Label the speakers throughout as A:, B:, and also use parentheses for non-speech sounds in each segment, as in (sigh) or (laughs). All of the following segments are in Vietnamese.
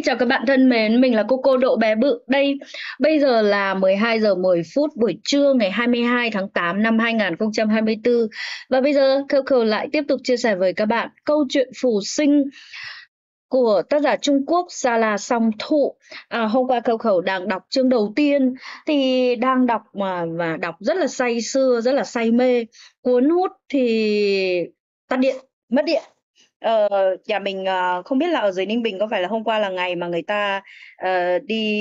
A: Xin chào các bạn thân mến, mình là cô cô Độ Bé Bự. Đây, bây giờ là 12 giờ 10 phút buổi trưa ngày 22 tháng 8 năm 2024. Và bây giờ Coco lại tiếp tục chia sẻ với các bạn câu chuyện phù sinh của tác giả Trung Quốc ra là Song Thụ. À, hôm qua Cầu Khẩu đang đọc chương đầu tiên thì đang đọc mà và đọc rất là say sưa, rất là say mê, cuốn hút thì tắt điện, mất điện Ờ, nhà mình, ờ, không biết là ở dưới Ninh Bình có phải là hôm qua là ngày mà người ta, ờ, đi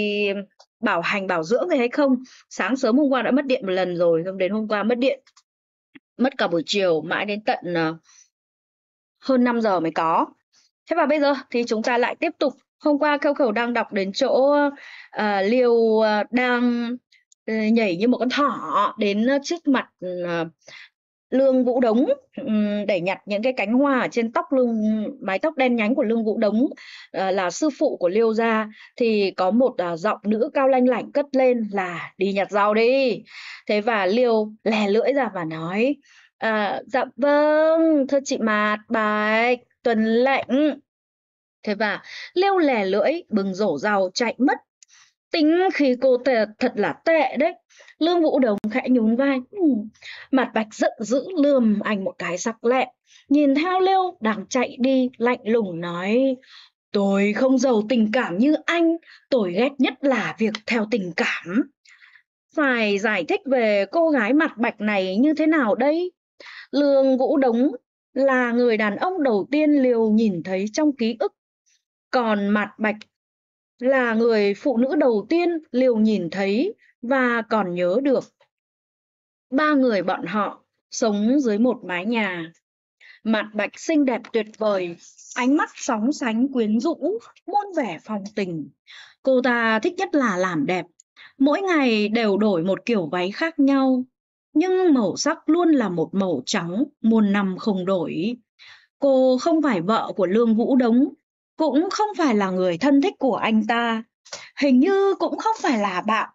A: bảo hành, bảo dưỡng gì hay không? Sáng sớm hôm qua đã mất điện một lần rồi, xong đến hôm qua mất điện, mất cả buổi chiều mãi đến tận, ờ, hơn hơn giờ mới có. Thế và bây giờ thì chúng ta lại tiếp tục. Hôm qua Kheo Khẩu đang đọc đến chỗ, ờ, Liêu, ờ, đang, ờ, nhảy như một con thỏ đến trước mặt, ờ Lương Vũ Đống để nhặt những cái cánh hoa ở trên tóc lương mái tóc đen nhánh của Lương Vũ Đống ờ, là sư phụ của Liêu gia thì có một à, giọng nữ cao lanh lảnh cất lên là đi nhặt rau đi. Thế và Liêu lè lưỡi ra và nói à, dạ vâng thưa chị Mạt Bạch tuần lệnh. Thế và Liêu lè lưỡi bừng rổ rau chạy mất tính khi cô tệ thật là tệ đấy Lương Vũ Đồng khẽ nhún vai, ừ, mặt bạch giận dữ lườm anh một cái sắc lẹm, nhìn thao lêu đang chạy đi, lạnh lùng nói, tôi không giàu tình cảm như anh, tôi ghét nhất là việc theo tình cảm. Phải giải thích về cô gái mặt bạch này như thế nào đây? Lương Vũ Đống là người đàn ông đầu tiên Liều nhìn thấy trong ký ức. Còn mặt bạch là người phụ nữ đầu tiên Liều nhìn thấy và còn nhớ được ba người bọn họ sống dưới một mái nhà mặt bạch xinh đẹp tuyệt vời ánh mắt sóng sánh quyến rũ muôn vẻ phong tình cô ta thích nhất là làm đẹp mỗi ngày đều đổi một kiểu váy khác nhau nhưng màu sắc luôn là một màu trắng muôn năm không đổi cô không phải vợ của lương vũ đống cũng không phải là người thân thích của anh ta hình như cũng không phải là bạn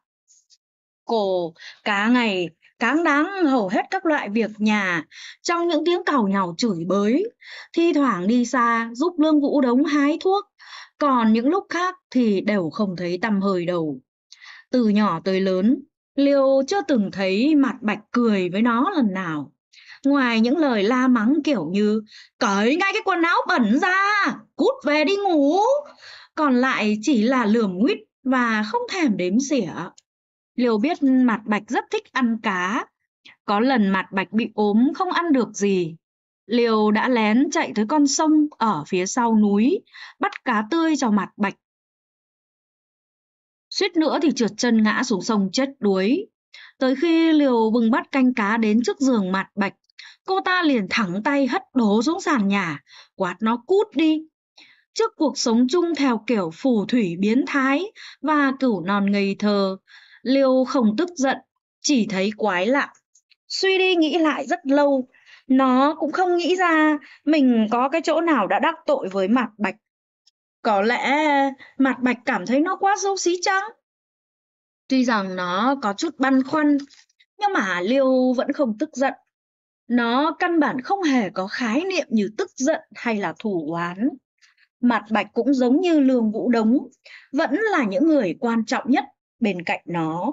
A: cổ cá ngày, cáng đáng hầu hết các loại việc nhà trong những tiếng cào nhào chửi bới thi thoảng đi xa giúp lương vũ đống hái thuốc còn những lúc khác thì đều không thấy tầm hơi đầu từ nhỏ tới lớn liêu chưa từng thấy mặt bạch cười với nó lần nào ngoài những lời la mắng kiểu như cởi ngay cái quần áo bẩn ra cút về đi ngủ còn lại chỉ là lườm nguýt và không thèm đếm xỉa Liều biết Mạt Bạch rất thích ăn cá. Có lần Mạt Bạch bị ốm không ăn được gì. Liều đã lén chạy tới con sông ở phía sau núi, bắt cá tươi cho Mạt Bạch. Suýt nữa thì trượt chân ngã xuống sông chết đuối. Tới khi Liều bừng bắt canh cá đến trước giường Mạt Bạch, cô ta liền thẳng tay hất đổ xuống sàn nhà, quạt nó cút đi. Trước cuộc sống chung theo kiểu phù thủy biến thái và cửu non ngây thơ, Liêu không tức giận, chỉ thấy quái lạ. Suy đi nghĩ lại rất lâu, nó cũng không nghĩ ra mình có cái chỗ nào đã đắc tội với Mạt Bạch. Có lẽ Mạt Bạch cảm thấy nó quá xấu xí chăng? Tuy rằng nó có chút băn khoăn, nhưng mà Liêu vẫn không tức giận. Nó căn bản không hề có khái niệm như tức giận hay là thủ oán. Mạt Bạch cũng giống như Lương Vũ Đống, vẫn là những người quan trọng nhất bên cạnh nó.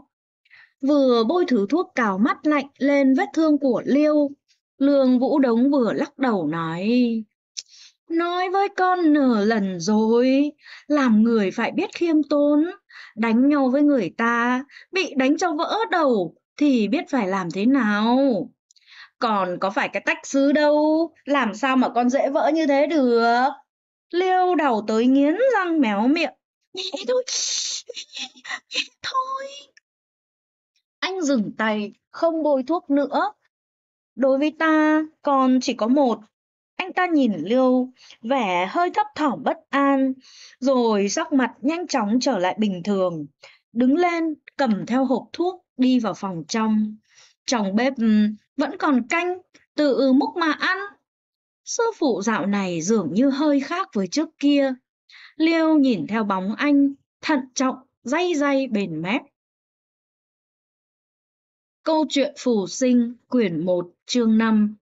A: Vừa bôi thứ thuốc cào mắt lạnh lên vết thương của Liêu, Lương Vũ Đống vừa lắc đầu nói. Nói với con nửa lần rồi, làm người phải biết khiêm tốn, đánh nhau với người ta, bị đánh cho vỡ đầu thì biết phải làm thế nào. Còn có phải cái tách xứ đâu, làm sao mà con dễ vỡ như thế được. Liêu đầu tới nghiến răng méo miệng, nhẹ thôi, (laughs) Thôi. Anh dừng tay, không bôi thuốc nữa. Đối với ta, còn chỉ có một. Anh ta nhìn Liêu, vẻ hơi thấp thỏm bất an, rồi sắc mặt nhanh chóng trở lại bình thường. Đứng lên, cầm theo hộp thuốc, đi vào phòng trong. Trong bếp ừ, vẫn còn canh, tự múc mà ăn. Sư phụ dạo này dường như hơi khác với trước kia. Liêu nhìn theo bóng anh, thận trọng, dây dây bền mép. Câu chuyện Phù Sinh, quyển 1, chương 5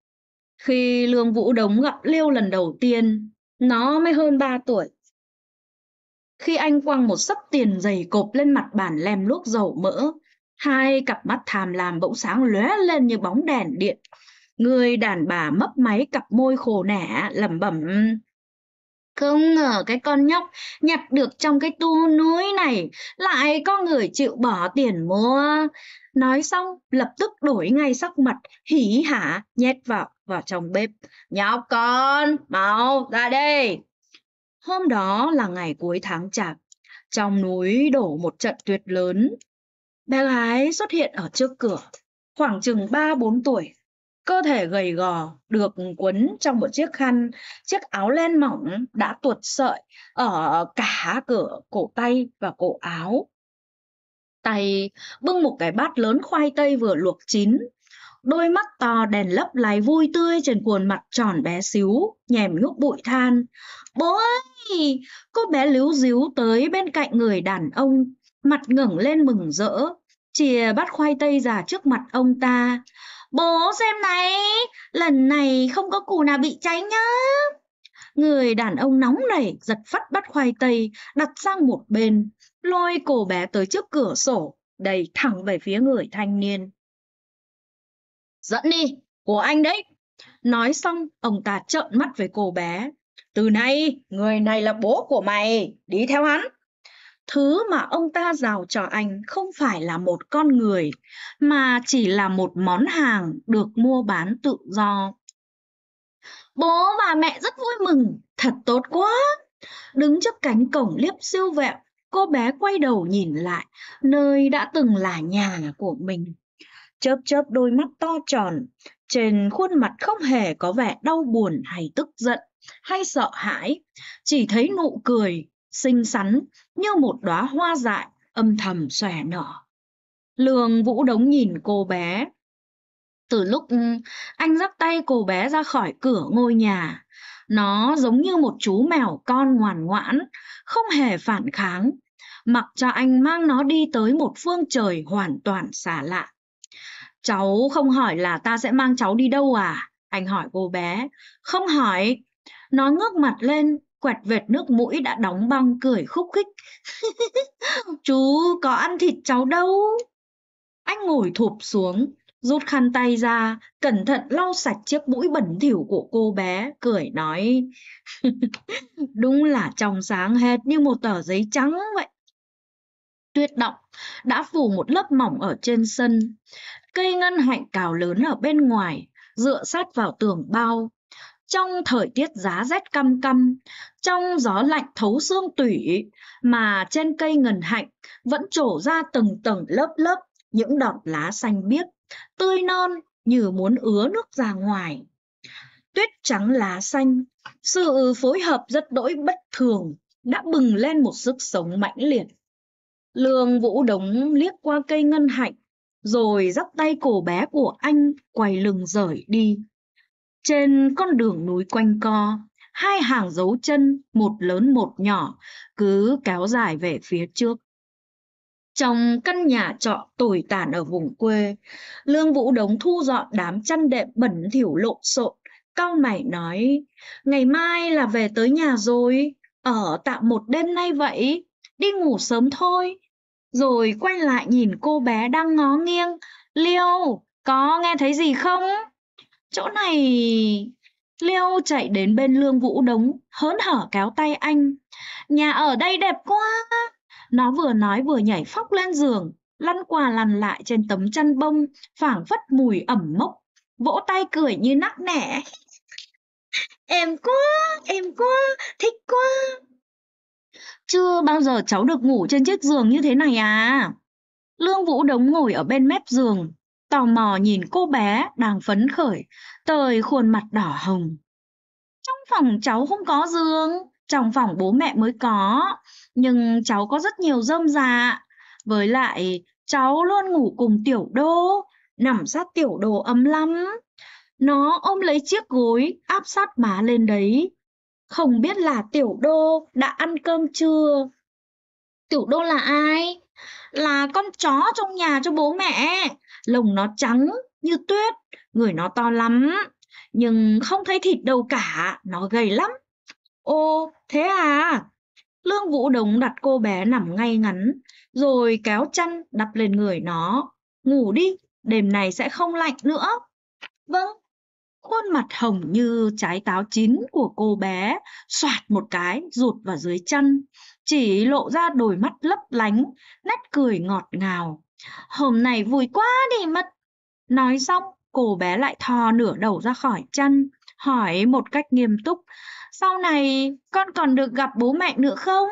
A: Khi Lương Vũ Đống gặp Liêu lần đầu tiên, nó mới hơn 3 tuổi. Khi anh quăng một sấp tiền dày cộp lên mặt bàn lem luốc dầu mỡ, hai cặp mắt tham lam bỗng sáng lóe lên như bóng đèn điện. Người đàn bà mấp máy cặp môi khổ nẻ, lẩm bẩm không ngờ cái con nhóc nhặt được trong cái tu núi này lại có người chịu bỏ tiền mua. Nói xong lập tức đổi ngay sắc mặt, hỉ hả nhét vào vào trong bếp. Nhóc con, mau ra đây. Hôm đó là ngày cuối tháng chạp, trong núi đổ một trận tuyệt lớn. Bé gái xuất hiện ở trước cửa, khoảng chừng 3-4 tuổi, cơ thể gầy gò được quấn trong một chiếc khăn chiếc áo len mỏng đã tuột sợi ở cả cửa cổ tay và cổ áo tay bưng một cái bát lớn khoai tây vừa luộc chín đôi mắt to đèn lấp láy vui tươi trên khuôn mặt tròn bé xíu nhèm nhúc bụi than bố ơi cô bé líu díu tới bên cạnh người đàn ông mặt ngẩng lên mừng rỡ chìa bát khoai tây giả trước mặt ông ta. Bố xem này, lần này không có củ nào bị cháy nhá. Người đàn ông nóng nảy giật phát bát khoai tây, đặt sang một bên, lôi cô bé tới trước cửa sổ, đẩy thẳng về phía người thanh niên. Dẫn đi, của anh đấy. Nói xong, ông ta trợn mắt với cô bé. Từ nay, người này là bố của mày, đi theo hắn thứ mà ông ta rào cho anh không phải là một con người mà chỉ là một món hàng được mua bán tự do bố và mẹ rất vui mừng thật tốt quá đứng trước cánh cổng liếp siêu vẹo cô bé quay đầu nhìn lại nơi đã từng là nhà của mình chớp chớp đôi mắt to tròn trên khuôn mặt không hề có vẻ đau buồn hay tức giận hay sợ hãi chỉ thấy nụ cười xinh xắn như một đóa hoa dại âm thầm xòe nở. Lương Vũ Đống nhìn cô bé. Từ lúc ừ, anh dắt tay cô bé ra khỏi cửa ngôi nhà, nó giống như một chú mèo con ngoan ngoãn, không hề phản kháng, mặc cho anh mang nó đi tới một phương trời hoàn toàn xa lạ. Cháu không hỏi là ta sẽ mang cháu đi đâu à? Anh hỏi cô bé. Không hỏi. Nó ngước mặt lên, quẹt vệt nước mũi đã đóng băng cười khúc khích. (laughs) Chú có ăn thịt cháu đâu. Anh ngồi thụp xuống, rút khăn tay ra, cẩn thận lau sạch chiếc mũi bẩn thỉu của cô bé, cười nói. (laughs) Đúng là trong sáng hết như một tờ giấy trắng vậy. Tuyết động đã phủ một lớp mỏng ở trên sân. Cây ngân hạnh cào lớn ở bên ngoài, dựa sát vào tường bao, trong thời tiết giá rét căm căm, trong gió lạnh thấu xương tủy, mà trên cây ngần hạnh vẫn trổ ra từng tầng lớp lớp những đọt lá xanh biếc, tươi non như muốn ứa nước ra ngoài. Tuyết trắng lá xanh, sự phối hợp rất đỗi bất thường đã bừng lên một sức sống mãnh liệt. Lương Vũ Đống liếc qua cây ngân hạnh, rồi dắt tay cổ bé của anh quay lưng rời đi. Trên con đường núi quanh co, hai hàng dấu chân, một lớn một nhỏ, cứ kéo dài về phía trước. Trong căn nhà trọ tồi tàn ở vùng quê, Lương Vũ Đống thu dọn đám chăn đệm bẩn thỉu lộn xộn, cau mày nói, ngày mai là về tới nhà rồi, ở tạm một đêm nay vậy, đi ngủ sớm thôi. Rồi quay lại nhìn cô bé đang ngó nghiêng, Liêu, có nghe thấy gì không? Chỗ này Liêu chạy đến bên lương vũ đống, hớn hở kéo tay anh. Nhà ở đây đẹp quá. Nó vừa nói vừa nhảy phóc lên giường, lăn qua lăn lại trên tấm chăn bông, phảng phất mùi ẩm mốc, vỗ tay cười như nắc nẻ. em quá, em quá, thích quá. Chưa bao giờ cháu được ngủ trên chiếc giường như thế này à? Lương Vũ Đống ngồi ở bên mép giường, tò mò nhìn cô bé đang phấn khởi, tời khuôn mặt đỏ hồng. Trong phòng cháu không có giường, trong phòng bố mẹ mới có, nhưng cháu có rất nhiều rơm dạ. Với lại, cháu luôn ngủ cùng tiểu đô, nằm sát tiểu đồ ấm lắm. Nó ôm lấy chiếc gối, áp sát má lên đấy. Không biết là tiểu đô đã ăn cơm chưa? Tiểu đô là ai? là con chó trong nhà cho bố mẹ. Lồng nó trắng như tuyết, người nó to lắm, nhưng không thấy thịt đâu cả, nó gầy lắm. Ô, thế à? Lương Vũ đống đặt cô bé nằm ngay ngắn, rồi kéo chăn đặt lên người nó. Ngủ đi, đêm này sẽ không lạnh nữa. Vâng, khuôn mặt hồng như trái táo chín của cô bé, soạt một cái, rụt vào dưới chân chỉ lộ ra đôi mắt lấp lánh, nét cười ngọt ngào. Hôm nay vui quá đi mất. Nói xong, cô bé lại thò nửa đầu ra khỏi chân, hỏi một cách nghiêm túc, sau này con còn được gặp bố mẹ nữa không?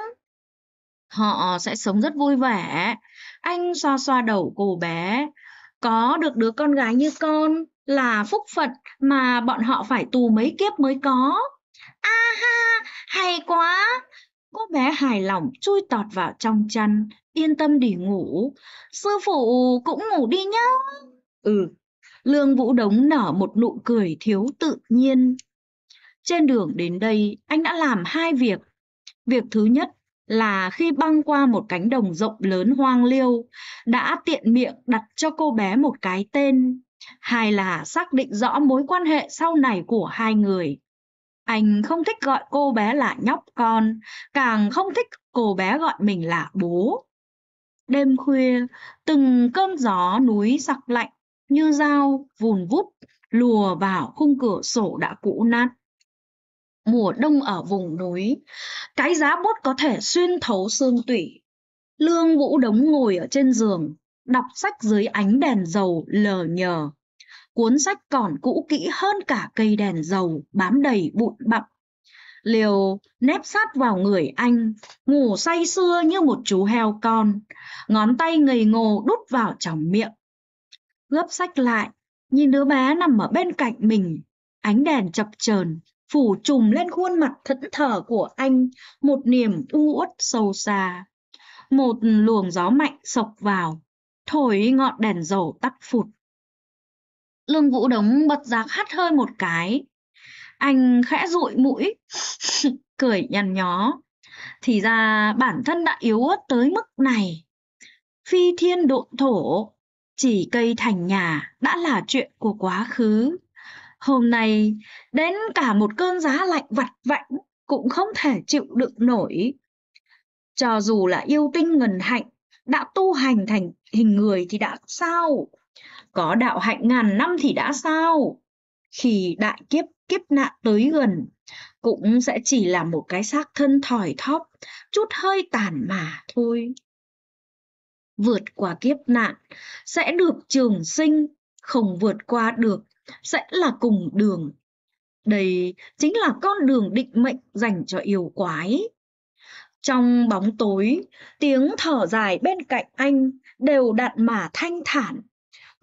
A: Họ sẽ sống rất vui vẻ. Anh xoa xoa đầu cô bé. Có được đứa con gái như con là phúc phật mà bọn họ phải tù mấy kiếp mới có. A ha, hay quá, Cô bé hài lòng chui tọt vào trong chăn, yên tâm đi ngủ. Sư phụ cũng ngủ đi nhá. Ừ, Lương Vũ Đống nở một nụ cười thiếu tự nhiên. Trên đường đến đây, anh đã làm hai việc. Việc thứ nhất là khi băng qua một cánh đồng rộng lớn hoang liêu, đã tiện miệng đặt cho cô bé một cái tên. Hai là xác định rõ mối quan hệ sau này của hai người. Anh không thích gọi cô bé là nhóc con, càng không thích cô bé gọi mình là bố. Đêm khuya, từng cơn gió núi sặc lạnh như dao vùn vút lùa vào khung cửa sổ đã cũ nát. Mùa đông ở vùng núi, cái giá bút có thể xuyên thấu xương tủy. Lương Vũ Đống ngồi ở trên giường, đọc sách dưới ánh đèn dầu lờ nhờ cuốn sách còn cũ kỹ hơn cả cây đèn dầu bám đầy bụi bặm liều nép sát vào người anh ngủ say sưa như một chú heo con ngón tay ngầy ngô đút vào trong miệng gấp sách lại nhìn đứa bé nằm ở bên cạnh mình ánh đèn chập chờn phủ trùm lên khuôn mặt thẫn thờ của anh một niềm u uất sâu xa một luồng gió mạnh sộc vào thổi ngọn đèn dầu tắt phụt Lương Vũ Đống bật giạc hắt hơi một cái. Anh khẽ dụi mũi, (laughs) cười nhằn nhó. Thì ra bản thân đã yếu ớt tới mức này. Phi thiên độn thổ, chỉ cây thành nhà đã là chuyện của quá khứ. Hôm nay, đến cả một cơn giá lạnh vặt vãnh cũng không thể chịu đựng nổi. Cho dù là yêu tinh ngần hạnh, đã tu hành thành hình người thì đã sao? có đạo hạnh ngàn năm thì đã sao khi đại kiếp kiếp nạn tới gần cũng sẽ chỉ là một cái xác thân thỏi thóp chút hơi tàn mà thôi vượt qua kiếp nạn sẽ được trường sinh không vượt qua được sẽ là cùng đường đây chính là con đường định mệnh dành cho yêu quái trong bóng tối tiếng thở dài bên cạnh anh đều đặn mà thanh thản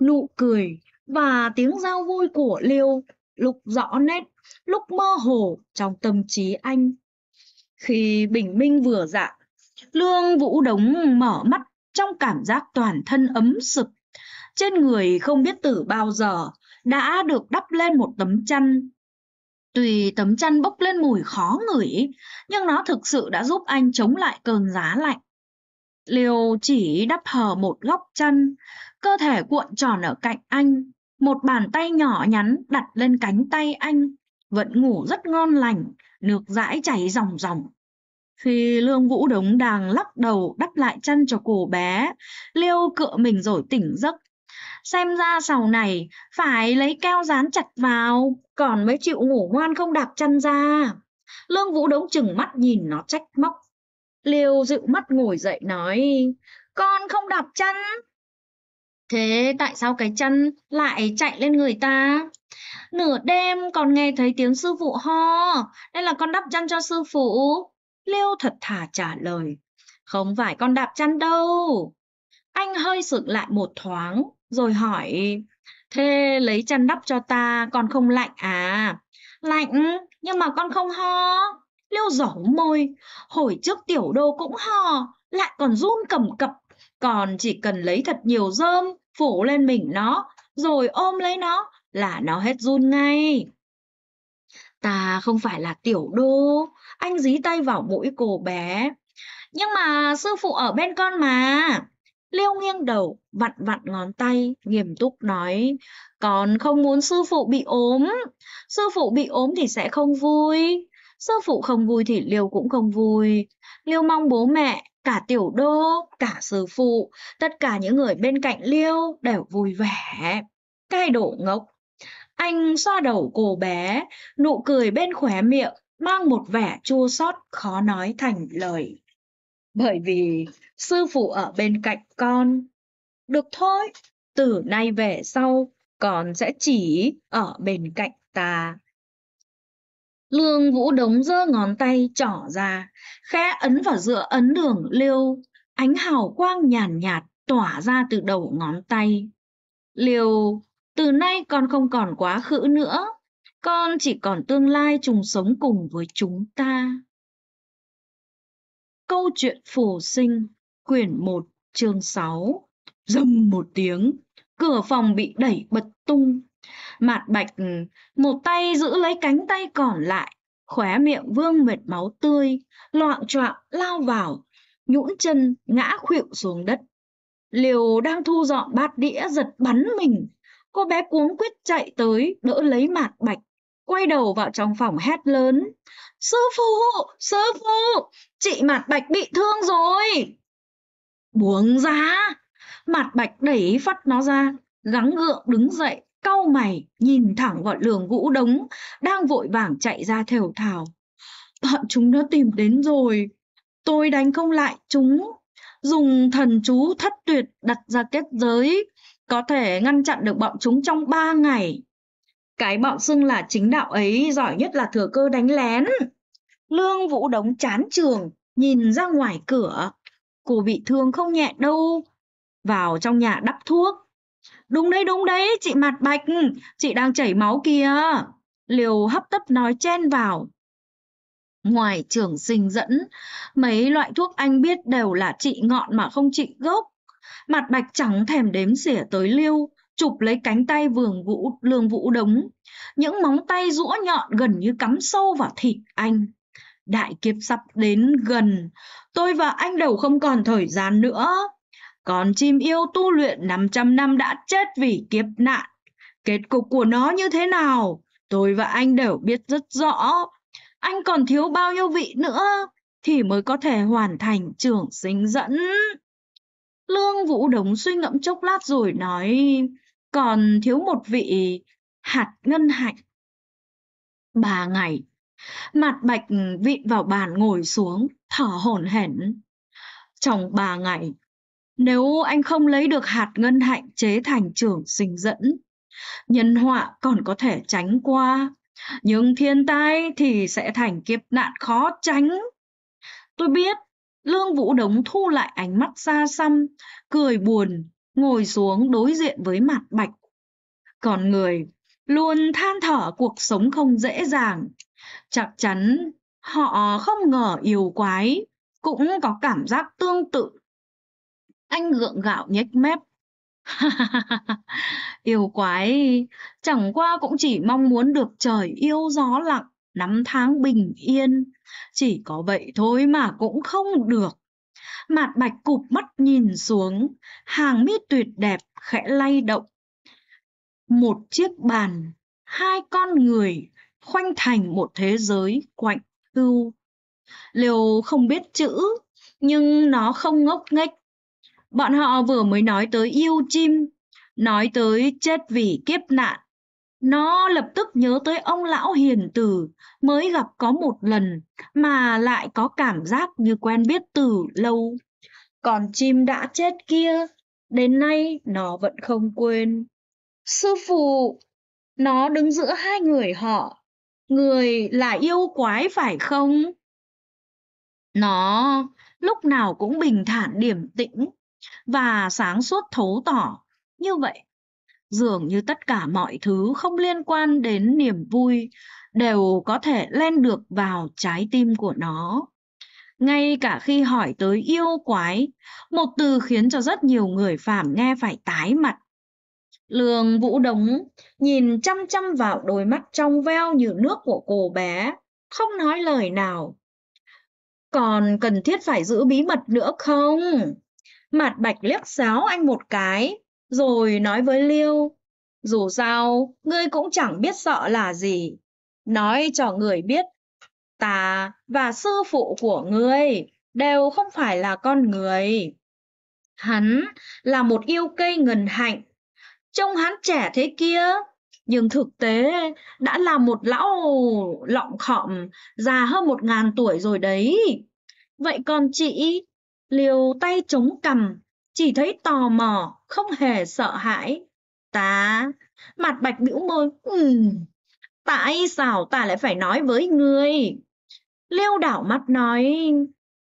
A: nụ cười và tiếng giao vui của Liêu lúc rõ nét lúc mơ hồ trong tâm trí anh. Khi bình minh vừa dạ, Lương Vũ Đống mở mắt trong cảm giác toàn thân ấm sực. Trên người không biết từ bao giờ đã được đắp lên một tấm chăn. tuy tấm chăn bốc lên mùi khó ngửi, nhưng nó thực sự đã giúp anh chống lại cơn giá lạnh. liêu chỉ đắp hờ một góc chăn, Cơ thể cuộn tròn ở cạnh anh, một bàn tay nhỏ nhắn đặt lên cánh tay anh, vẫn ngủ rất ngon lành, nước dãi chảy ròng ròng. Khi Lương Vũ Đống đang lắc đầu đắp lại chân cho cô bé, Liêu cựa mình rồi tỉnh giấc. Xem ra sau này phải lấy keo dán chặt vào, còn mới chịu ngủ ngoan không đạp chân ra. Lương Vũ Đống chừng mắt nhìn nó trách móc. Liêu dịu mắt ngồi dậy nói, con không đạp chân, Thế tại sao cái chân lại chạy lên người ta? Nửa đêm còn nghe thấy tiếng sư phụ ho, đây là con đắp chân cho sư phụ. Liêu thật thà trả lời, không phải con đạp chân đâu. Anh hơi sực lại một thoáng, rồi hỏi, thế lấy chân đắp cho ta, con không lạnh à? Lạnh, nhưng mà con không ho. Liêu giỏ môi, hồi trước tiểu đô cũng ho, lại còn run cầm cập còn chỉ cần lấy thật nhiều rơm phủ lên mình nó rồi ôm lấy nó là nó hết run ngay ta không phải là tiểu đô anh dí tay vào mũi cô bé nhưng mà sư phụ ở bên con mà liêu nghiêng đầu vặn vặn ngón tay nghiêm túc nói con không muốn sư phụ bị ốm sư phụ bị ốm thì sẽ không vui sư phụ không vui thì liêu cũng không vui liêu mong bố mẹ cả tiểu đô, cả sư phụ, tất cả những người bên cạnh Liêu đều vui vẻ. Cái đổ ngốc. Anh xoa đầu cô bé, nụ cười bên khóe miệng, mang một vẻ chua xót khó nói thành lời. Bởi vì sư phụ ở bên cạnh con. Được thôi, từ nay về sau, con sẽ chỉ ở bên cạnh ta. Lương Vũ Đống giơ ngón tay trỏ ra, khẽ ấn vào giữa ấn đường liêu, ánh hào quang nhàn nhạt, nhạt tỏa ra từ đầu ngón tay. Liêu, từ nay con không còn quá khứ nữa, con chỉ còn tương lai trùng sống cùng với chúng ta. Câu chuyện phổ sinh, quyển 1, chương 6. Dầm một tiếng, cửa phòng bị đẩy bật tung, Mạt Bạch ừ, một tay giữ lấy cánh tay còn lại, khóe miệng vương mệt máu tươi, loạn choạng lao vào, nhũn chân ngã khuỵu xuống đất. Liều đang thu dọn bát đĩa giật bắn mình, cô bé cuống quyết chạy tới đỡ lấy Mạt Bạch, quay đầu vào trong phòng hét lớn. Sư phụ, sư phụ, chị Mạt Bạch bị thương rồi. Buông ra, Mạt Bạch đẩy phát nó ra, gắng gượng đứng dậy, cau mày nhìn thẳng vào lường vũ đống đang vội vàng chạy ra thều thào bọn chúng nó tìm đến rồi tôi đánh không lại chúng dùng thần chú thất tuyệt đặt ra kết giới có thể ngăn chặn được bọn chúng trong ba ngày cái bọn xưng là chính đạo ấy giỏi nhất là thừa cơ đánh lén lương vũ đống chán trường nhìn ra ngoài cửa cô bị thương không nhẹ đâu vào trong nhà đắp thuốc Đúng đấy, đúng đấy, chị mặt bạch, chị đang chảy máu kìa. Liều hấp tấp nói chen vào. Ngoài trưởng sinh dẫn, mấy loại thuốc anh biết đều là trị ngọn mà không trị gốc. Mặt bạch chẳng thèm đếm xỉa tới Liêu, chụp lấy cánh tay vườn vũ, lương vũ đống. Những móng tay rũa nhọn gần như cắm sâu vào thịt anh. Đại kiếp sắp đến gần, tôi và anh đều không còn thời gian nữa. Còn chim yêu tu luyện 500 năm đã chết vì kiếp nạn. Kết cục của nó như thế nào, tôi và anh đều biết rất rõ. Anh còn thiếu bao nhiêu vị nữa thì mới có thể hoàn thành trưởng sinh dẫn. Lương Vũ Đống suy ngẫm chốc lát rồi nói, còn thiếu một vị hạt ngân hạnh. Ba ngày, mặt bạch vịn vào bàn ngồi xuống, thở hổn hển. Trong ba ngày, nếu anh không lấy được hạt ngân hạnh chế thành trưởng sinh dẫn, nhân họa còn có thể tránh qua, nhưng thiên tai thì sẽ thành kiếp nạn khó tránh. Tôi biết, Lương Vũ Đống thu lại ánh mắt xa xăm, cười buồn, ngồi xuống đối diện với mặt bạch. Còn người luôn than thở cuộc sống không dễ dàng. Chắc chắn họ không ngờ yêu quái cũng có cảm giác tương tự anh gượng gạo nhếch mép. (laughs) yêu quái, chẳng qua cũng chỉ mong muốn được trời yêu gió lặng, năm tháng bình yên. Chỉ có vậy thôi mà cũng không được. Mạt bạch cụp mắt nhìn xuống, hàng mi tuyệt đẹp khẽ lay động. Một chiếc bàn, hai con người khoanh thành một thế giới quạnh cưu. Liều không biết chữ, nhưng nó không ngốc nghếch Bọn họ vừa mới nói tới yêu chim, nói tới chết vì kiếp nạn. Nó lập tức nhớ tới ông lão hiền từ mới gặp có một lần mà lại có cảm giác như quen biết từ lâu. Còn chim đã chết kia, đến nay nó vẫn không quên. Sư phụ, nó đứng giữa hai người họ. Người là yêu quái phải không? Nó lúc nào cũng bình thản điểm tĩnh, và sáng suốt thấu tỏ như vậy dường như tất cả mọi thứ không liên quan đến niềm vui đều có thể len được vào trái tim của nó ngay cả khi hỏi tới yêu quái một từ khiến cho rất nhiều người phàm nghe phải tái mặt lường vũ đống nhìn chăm chăm vào đôi mắt trong veo như nước của cô bé không nói lời nào còn cần thiết phải giữ bí mật nữa không Mạt Bạch liếc xáo anh một cái, rồi nói với Liêu. Dù sao, ngươi cũng chẳng biết sợ là gì. Nói cho người biết, ta và sư phụ của ngươi đều không phải là con người. Hắn là một yêu cây ngần hạnh. Trông hắn trẻ thế kia, nhưng thực tế đã là một lão lọng khọm già hơn một ngàn tuổi rồi đấy. Vậy còn chị, liều tay chống cằm, chỉ thấy tò mò, không hề sợ hãi. tá mặt bạch bĩu môi, ừm, tại sao ta lại phải nói với ngươi? Liêu đảo mắt nói,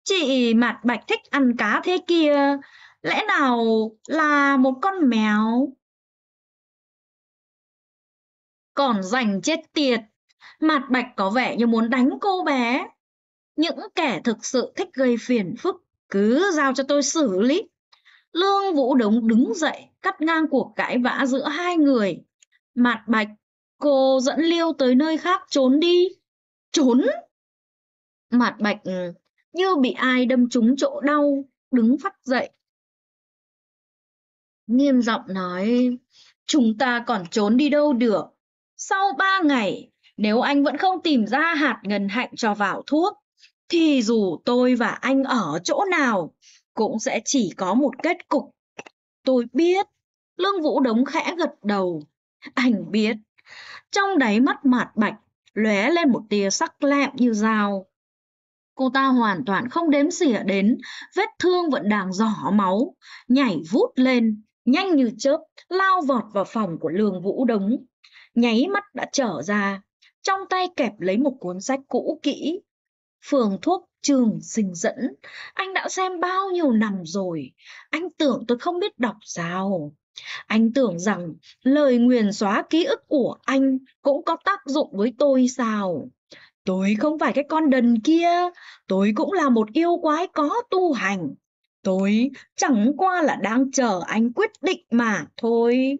A: chị mặt bạch thích ăn cá thế kia, lẽ nào là một con mèo? Còn rành chết tiệt, mặt bạch có vẻ như muốn đánh cô bé. Những kẻ thực sự thích gây phiền phức cứ giao cho tôi xử lý lương vũ đống đứng dậy cắt ngang cuộc cãi vã giữa hai người mạt bạch cô dẫn liêu tới nơi khác trốn đi trốn mạt bạch ừ, như bị ai đâm trúng chỗ đau đứng phát dậy nghiêm giọng nói chúng ta còn trốn đi đâu được sau ba ngày nếu anh vẫn không tìm ra hạt ngân hạnh cho vào thuốc thì dù tôi và anh ở chỗ nào cũng sẽ chỉ có một kết cục. Tôi biết, Lương Vũ Đống khẽ gật đầu. Anh biết, trong đáy mắt mạt bạch, lóe lên một tia sắc lẹm như dao. Cô ta hoàn toàn không đếm xỉa đến, vết thương vẫn đang giỏ máu, nhảy vút lên, nhanh như chớp, lao vọt vào phòng của Lương Vũ Đống. Nháy mắt đã trở ra, trong tay kẹp lấy một cuốn sách cũ kỹ, phường thuốc trường sinh dẫn anh đã xem bao nhiêu năm rồi anh tưởng tôi không biết đọc sao anh tưởng rằng lời nguyền xóa ký ức của anh cũng có tác dụng với tôi sao tôi không phải cái con đần kia tôi cũng là một yêu quái có tu hành tôi chẳng qua là đang chờ anh quyết định mà thôi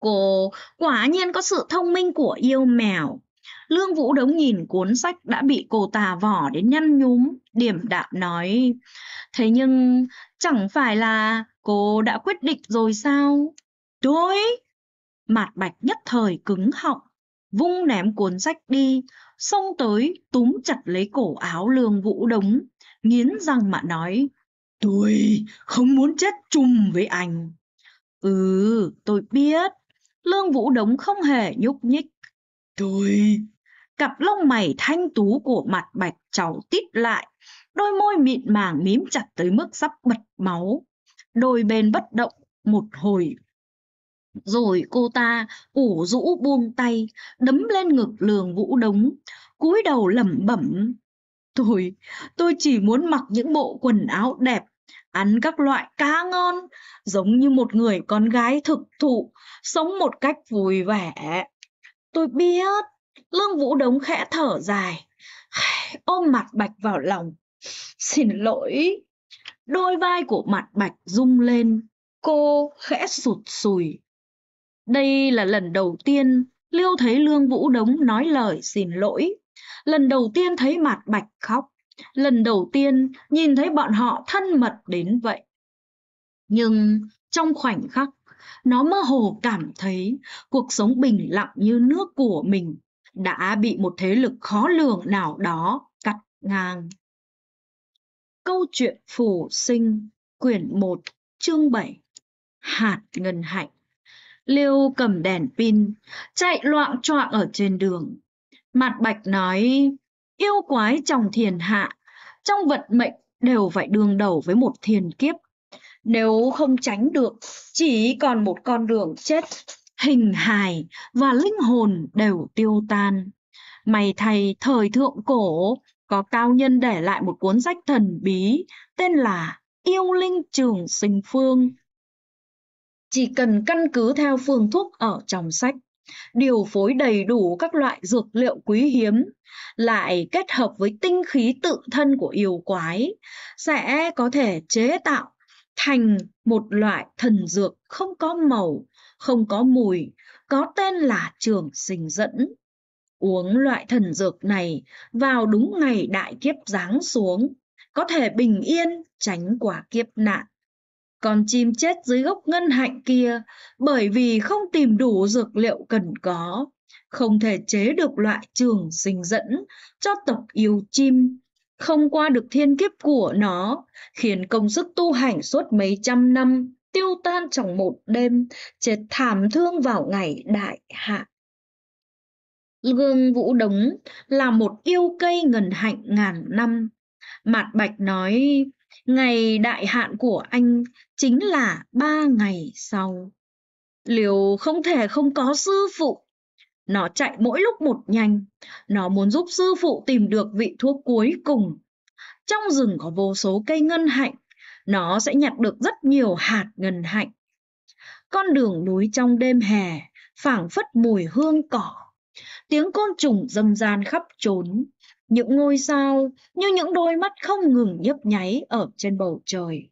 A: cô quả nhiên có sự thông minh của yêu mèo Lương Vũ Đống nhìn cuốn sách đã bị cô tà vỏ đến nhăn nhúm, điểm đạm nói. Thế nhưng chẳng phải là cô đã quyết định rồi sao? Đối! Mạt Bạch nhất thời cứng họng, vung ném cuốn sách đi, xông tới túm chặt lấy cổ áo Lương Vũ Đống, nghiến răng mà nói. Tôi không muốn chết chung với anh. Ừ, tôi biết. Lương Vũ Đống không hề nhúc nhích. Tôi cặp lông mày thanh tú của mặt bạch cháu tít lại, đôi môi mịn màng mím chặt tới mức sắp bật máu. Đôi bên bất động một hồi. Rồi cô ta ủ rũ buông tay, đấm lên ngực lường vũ đống, cúi đầu lẩm bẩm. Thôi, tôi chỉ muốn mặc những bộ quần áo đẹp, ăn các loại cá ngon, giống như một người con gái thực thụ, sống một cách vui vẻ. Tôi biết, Lương Vũ Đống khẽ thở dài, (sighs) ôm mặt Bạch vào lòng. Xin lỗi. Đôi vai của mặt Bạch rung lên, cô khẽ sụt sùi. Đây là lần đầu tiên Liêu thấy Lương Vũ Đống nói lời xin lỗi. Lần đầu tiên thấy mặt Bạch khóc. Lần đầu tiên nhìn thấy bọn họ thân mật đến vậy. Nhưng trong khoảnh khắc, nó mơ hồ cảm thấy cuộc sống bình lặng như nước của mình đã bị một thế lực khó lường nào đó cắt ngang. Câu chuyện phù sinh quyển 1 chương 7 Hạt ngân hạnh Liêu cầm đèn pin, chạy loạn choạng ở trên đường. Mặt bạch nói, yêu quái trong thiền hạ, trong vận mệnh đều phải đương đầu với một thiền kiếp. Nếu không tránh được, chỉ còn một con đường chết hình hài và linh hồn đều tiêu tan. May thay thời thượng cổ, có cao nhân để lại một cuốn sách thần bí tên là Yêu Linh Trường Sinh Phương. Chỉ cần căn cứ theo phương thuốc ở trong sách, điều phối đầy đủ các loại dược liệu quý hiếm, lại kết hợp với tinh khí tự thân của yêu quái, sẽ có thể chế tạo thành một loại thần dược không có màu, không có mùi, có tên là trường sinh dẫn. Uống loại thần dược này vào đúng ngày đại kiếp giáng xuống, có thể bình yên tránh quả kiếp nạn. Còn chim chết dưới gốc ngân hạnh kia bởi vì không tìm đủ dược liệu cần có, không thể chế được loại trường sinh dẫn cho tộc yêu chim không qua được thiên kiếp của nó, khiến công sức tu hành suốt mấy trăm năm tiêu tan trong một đêm, chết thảm thương vào ngày đại hạ. Gương Vũ Đống là một yêu cây ngần hạnh ngàn năm. Mạt Bạch nói, ngày đại hạn của anh chính là ba ngày sau. Liều không thể không có sư phụ. Nó chạy mỗi lúc một nhanh, nó muốn giúp sư phụ tìm được vị thuốc cuối cùng. Trong rừng có vô số cây ngân hạnh, nó sẽ nhặt được rất nhiều hạt ngân hạnh. Con đường núi trong đêm hè, phảng phất mùi hương cỏ. Tiếng côn trùng dâm gian khắp trốn. Những ngôi sao như những đôi mắt không ngừng nhấp nháy ở trên bầu trời.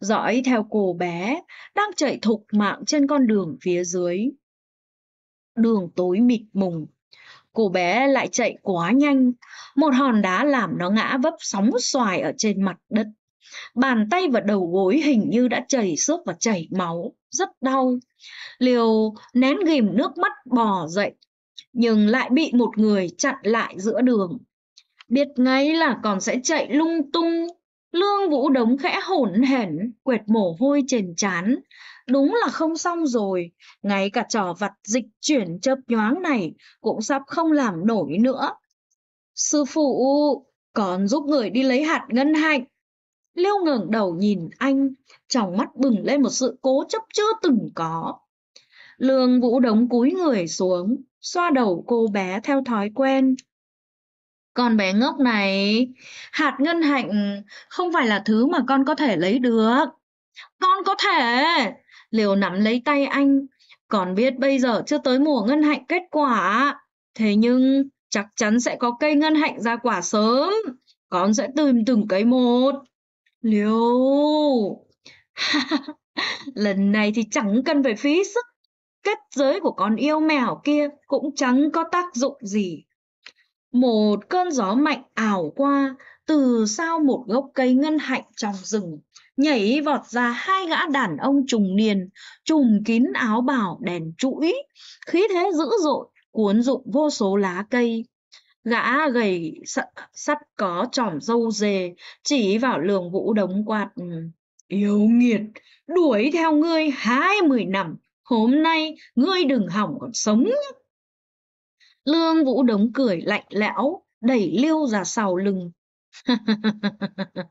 A: Dõi theo cô bé, đang chạy thục mạng trên con đường phía dưới. Đường tối mịt mùng, cô bé lại chạy quá nhanh, một hòn đá làm nó ngã vấp sóng xoài ở trên mặt đất. Bàn tay và đầu gối hình như đã chảy xước và chảy máu, rất đau. Liều nén ghìm nước mắt bò dậy, nhưng lại bị một người chặn lại giữa đường. Biết ngay là còn sẽ chạy lung tung, Lương Vũ Đống khẽ hổn hển, quệt mồ hôi trên chán. Đúng là không xong rồi, ngay cả trò vặt dịch chuyển chớp nhoáng này cũng sắp không làm nổi nữa. Sư phụ, còn giúp người đi lấy hạt ngân hạnh lưu ngẩng đầu nhìn anh, trong mắt bừng lên một sự cố chấp chưa từng có. Lương Vũ Đống cúi người xuống, xoa đầu cô bé theo thói quen. Con bé ngốc này, hạt ngân hạnh không phải là thứ mà con có thể lấy được. Con có thể! Liều nắm lấy tay anh, còn biết bây giờ chưa tới mùa ngân hạnh kết quả. Thế nhưng chắc chắn sẽ có cây ngân hạnh ra quả sớm. Con sẽ tìm từng cây một. Liêu. (laughs) Lần này thì chẳng cần phải phí sức. Kết giới của con yêu mèo kia cũng chẳng có tác dụng gì. Một cơn gió mạnh ảo qua từ sau một gốc cây ngân hạnh trong rừng, nhảy vọt ra hai gã đàn ông trùng niên, trùng kín áo bào đèn chuỗi, khí thế dữ dội, cuốn rụng vô số lá cây, gã gầy sắt có chỏm râu dề chỉ vào lường vũ đống quạt ừ, yếu nghiệt đuổi theo ngươi hai mươi năm hôm nay ngươi đừng hỏng còn sống lương vũ đống cười lạnh lẽo đẩy liêu ra sau lưng (laughs)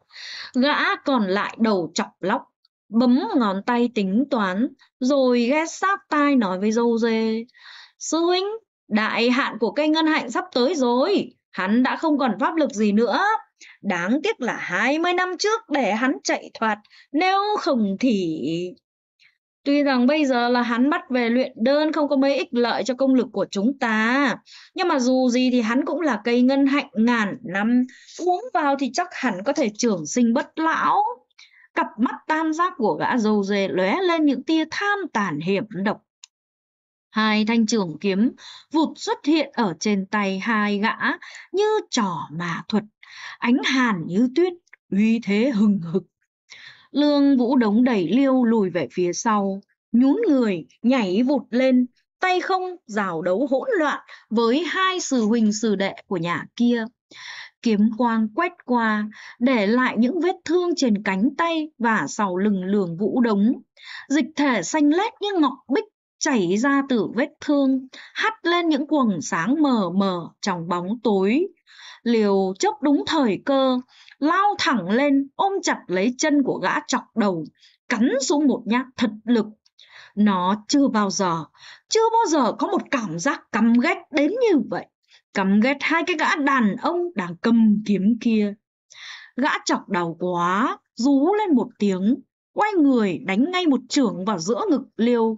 A: gã còn lại đầu chọc lóc bấm ngón tay tính toán rồi ghé sát tai nói với dâu dê sư huynh đại hạn của cây ngân hạnh sắp tới rồi, hắn đã không còn pháp lực gì nữa. Đáng tiếc là 20 năm trước để hắn chạy thoát, nếu không thì... Tuy rằng bây giờ là hắn bắt về luyện đơn không có mấy ích lợi cho công lực của chúng ta, nhưng mà dù gì thì hắn cũng là cây ngân hạnh ngàn năm, uống vào thì chắc hẳn có thể trưởng sinh bất lão. Cặp mắt tam giác của gã dâu dề lóe lên những tia tham tàn hiểm độc Hai thanh trường kiếm vụt xuất hiện ở trên tay hai gã như trỏ mà thuật, ánh hàn như tuyết, uy thế hừng hực. Lương Vũ đống đẩy liêu lùi về phía sau, nhún người, nhảy vụt lên, tay không rào đấu hỗn loạn với hai sư huynh sư đệ của nhà kia. Kiếm quang quét qua, để lại những vết thương trên cánh tay và sau lưng lường vũ đống. Dịch thể xanh lét như ngọc bích chảy ra từ vết thương, hắt lên những quầng sáng mờ mờ trong bóng tối. Liều chớp đúng thời cơ, lao thẳng lên ôm chặt lấy chân của gã chọc đầu, cắn xuống một nhát thật lực. Nó chưa bao giờ, chưa bao giờ có một cảm giác cắm ghét đến như vậy. Cắm ghét hai cái gã đàn ông đang cầm kiếm kia. Gã chọc đầu quá, rú lên một tiếng, quay người đánh ngay một chưởng vào giữa ngực liêu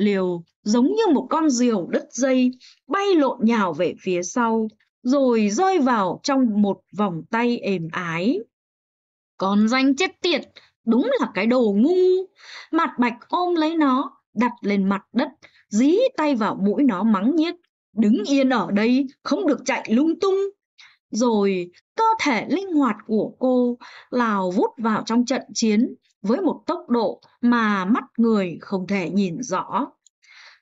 A: liều giống như một con diều đứt dây bay lộn nhào về phía sau rồi rơi vào trong một vòng tay êm ái. Con danh chết tiệt, đúng là cái đồ ngu. Mặt bạch ôm lấy nó, đặt lên mặt đất, dí tay vào mũi nó mắng nhiếc. Đứng yên ở đây, không được chạy lung tung rồi cơ thể linh hoạt của cô lao vút vào trong trận chiến với một tốc độ mà mắt người không thể nhìn rõ.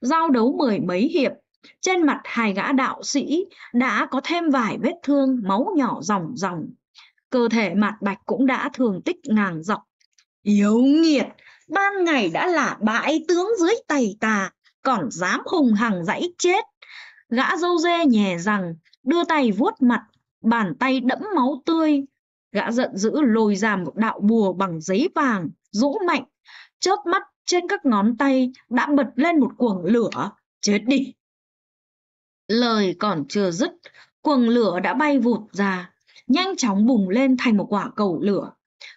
A: Giao đấu mười mấy hiệp, trên mặt hai gã đạo sĩ đã có thêm vài vết thương máu nhỏ ròng ròng. Cơ thể mặt bạch cũng đã thường tích ngàn dọc. Yếu nghiệt, ban ngày đã là bãi tướng dưới tay tà, còn dám hùng hằng dãy chết. Gã dâu dê nhè rằng, đưa tay vuốt mặt Bàn tay đẫm máu tươi, gã giận dữ lồi ra một đạo bùa bằng giấy vàng, rũ mạnh, chớp mắt trên các ngón tay đã bật lên một cuồng lửa, chết đi. Lời còn chưa dứt, cuồng lửa đã bay vụt ra, nhanh chóng bùng lên thành một quả cầu lửa,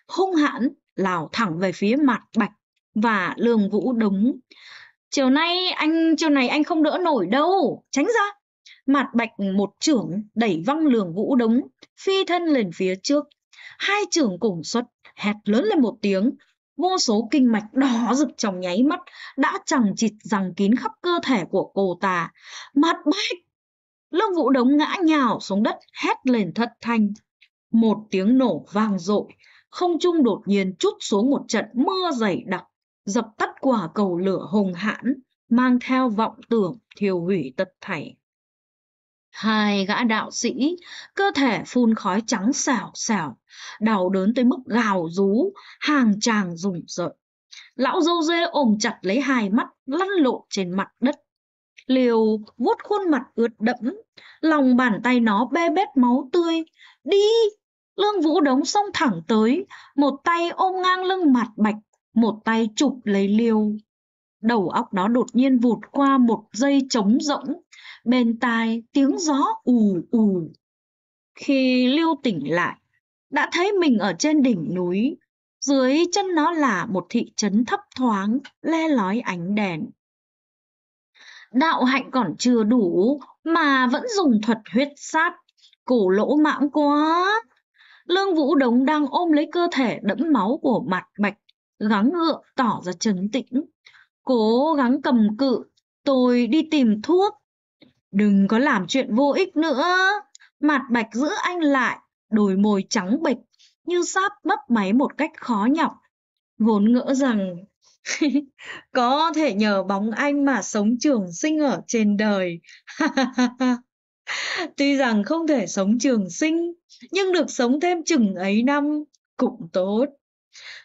A: hung hãn lào thẳng về phía mặt Bạch và Lương Vũ Đúng. Chiều nay anh chiều này anh không đỡ nổi đâu, tránh ra. Mạt Bạch một trưởng đẩy văng lường vũ đống, phi thân lên phía trước. Hai trưởng cùng xuất, hét lớn lên một tiếng. Vô số kinh mạch đỏ rực trong nháy mắt, đã chẳng chịt rằng kín khắp cơ thể của cô ta. Mạt Bạch! Lương vũ đống ngã nhào xuống đất, hét lên thất thanh. Một tiếng nổ vang dội, không trung đột nhiên chút xuống một trận mưa dày đặc, dập tắt quả cầu lửa hùng hãn, mang theo vọng tưởng thiêu hủy tất thảy. Hai gã đạo sĩ, cơ thể phun khói trắng xảo xảo, đau đớn tới mức gào rú, hàng tràng rùng rợn. Lão dâu dê ôm chặt lấy hai mắt, lăn lộn trên mặt đất. Liều vuốt khuôn mặt ướt đẫm, lòng bàn tay nó bê bết máu tươi. Đi! Lương Vũ Đống xông thẳng tới, một tay ôm ngang lưng mặt bạch, một tay chụp lấy liều. Đầu óc nó đột nhiên vụt qua một dây trống rỗng, bên tai tiếng gió ù ù. Khi Lưu tỉnh lại, đã thấy mình ở trên đỉnh núi, dưới chân nó là một thị trấn thấp thoáng, le lói ánh đèn. Đạo hạnh còn chưa đủ mà vẫn dùng thuật huyết sát, cổ lỗ mãng quá. Lương Vũ Đống đang ôm lấy cơ thể đẫm máu của mặt bạch, gắng ngựa tỏ ra trấn tĩnh. Cố gắng cầm cự, tôi đi tìm thuốc, Đừng có làm chuyện vô ích nữa. Mặt bạch giữ anh lại, đôi môi trắng bệch, như sắp mấp máy một cách khó nhọc. Vốn ngỡ rằng (laughs) có thể nhờ bóng anh mà sống trường sinh ở trên đời. (laughs) Tuy rằng không thể sống trường sinh, nhưng được sống thêm chừng ấy năm cũng tốt.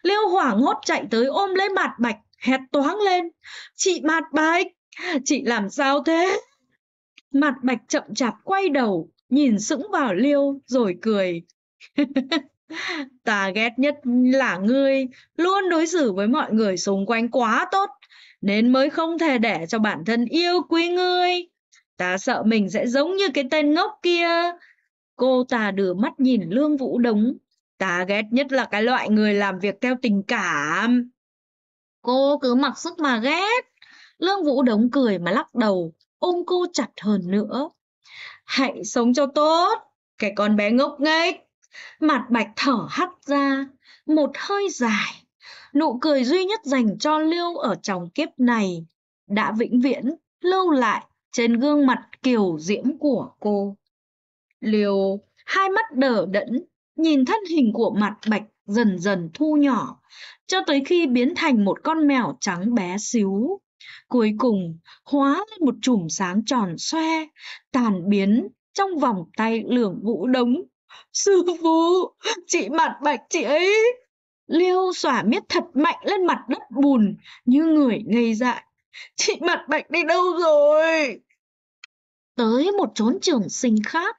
A: Liêu hoảng hốt chạy tới ôm lấy mặt bạch, hét toáng lên. Chị mặt bạch, chị làm sao thế? Mặt bạch chậm chạp quay đầu, nhìn sững vào liêu rồi cười. (laughs) Ta ghét nhất là ngươi, luôn đối xử với mọi người xung quanh quá tốt, nên mới không thể để cho bản thân yêu quý ngươi. Ta sợ mình sẽ giống như cái tên ngốc kia. Cô ta đưa mắt nhìn Lương Vũ Đống. Ta ghét nhất là cái loại người làm việc theo tình cảm. Cô cứ mặc sức mà ghét. Lương Vũ Đống cười mà lắc đầu ôm cô chặt hơn nữa. Hãy sống cho tốt, cái con bé ngốc nghếch. Mặt bạch thở hắt ra, một hơi dài. Nụ cười duy nhất dành cho Lưu ở trong kiếp này đã vĩnh viễn lâu lại trên gương mặt kiều diễm của cô. Liêu hai mắt đờ đẫn, nhìn thân hình của mặt bạch dần dần thu nhỏ, cho tới khi biến thành một con mèo trắng bé xíu cuối cùng hóa lên một chùm sáng tròn xoe, tàn biến trong vòng tay lường vũ đống. Sư phụ, chị mặt bạch chị ấy. Liêu xỏa miết thật mạnh lên mặt đất bùn như người ngây dại. Chị mặt bạch đi đâu rồi? Tới một chốn trường sinh khác,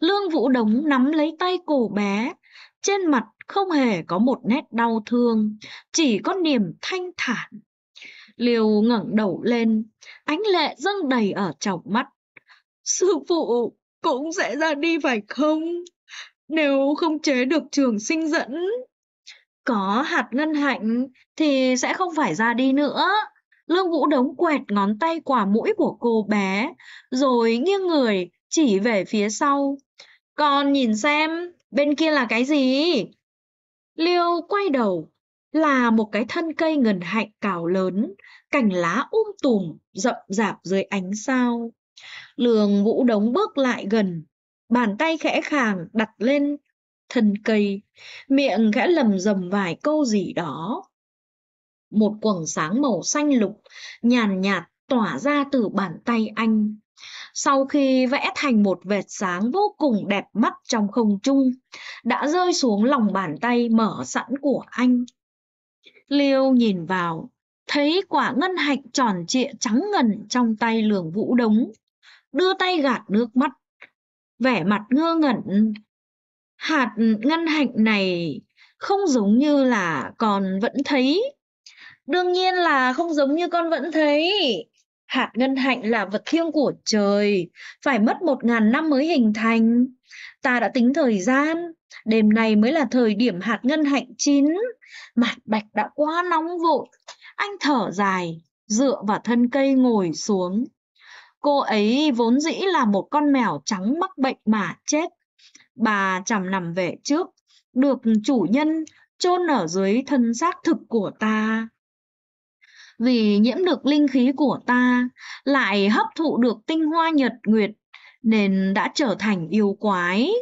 A: Lương Vũ Đống nắm lấy tay cổ bé, trên mặt không hề có một nét đau thương, chỉ có niềm thanh thản Liêu ngẩng đầu lên, ánh lệ dâng đầy ở trong mắt. Sư phụ cũng sẽ ra đi phải không? Nếu không chế được trường sinh dẫn, có hạt ngân hạnh thì sẽ không phải ra đi nữa. Lương Vũ Đống quẹt ngón tay quả mũi của cô bé, rồi nghiêng người chỉ về phía sau. Con nhìn xem, bên kia là cái gì? Liêu quay đầu, là một cái thân cây ngần hạnh cào lớn, cành lá um tùm, rậm rạp dưới ánh sao. Lường vũ đống bước lại gần, bàn tay khẽ khàng đặt lên thân cây, miệng khẽ lầm rầm vài câu gì đó. Một quầng sáng màu xanh lục, nhàn nhạt tỏa ra từ bàn tay anh. Sau khi vẽ thành một vệt sáng vô cùng đẹp mắt trong không trung, đã rơi xuống lòng bàn tay mở sẵn của anh. Liêu nhìn vào, thấy quả ngân hạnh tròn trịa trắng ngần trong tay lường vũ đống, đưa tay gạt nước mắt, vẻ mặt ngơ ngẩn. Hạt ngân hạnh này không giống như là con vẫn thấy. Đương nhiên là không giống như con vẫn thấy. Hạt ngân hạnh là vật thiêng của trời, phải mất một ngàn năm mới hình thành. Ta đã tính thời gian, đêm nay mới là thời điểm hạt ngân hạnh chín mặt bạch đã quá nóng vội anh thở dài dựa vào thân cây ngồi xuống cô ấy vốn dĩ là một con mèo trắng mắc bệnh mà chết bà chằm nằm về trước được chủ nhân chôn ở dưới thân xác thực của ta vì nhiễm được linh khí của ta lại hấp thụ được tinh hoa nhật nguyệt nên đã trở thành yêu quái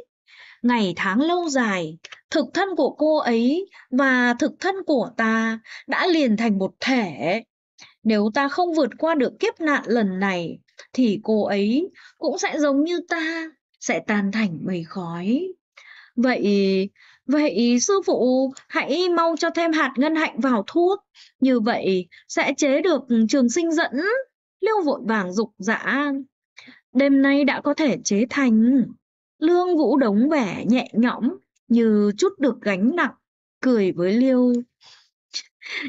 A: ngày tháng lâu dài thực thân của cô ấy và thực thân của ta đã liền thành một thể. Nếu ta không vượt qua được kiếp nạn lần này, thì cô ấy cũng sẽ giống như ta, sẽ tan thành mây khói. Vậy, vậy sư phụ hãy mau cho thêm hạt ngân hạnh vào thuốc, như vậy sẽ chế được trường sinh dẫn. Liêu vội vàng dục dã. Đêm nay đã có thể chế thành. Lương Vũ Đống vẻ nhẹ nhõm, như chút được gánh nặng, cười với Liêu.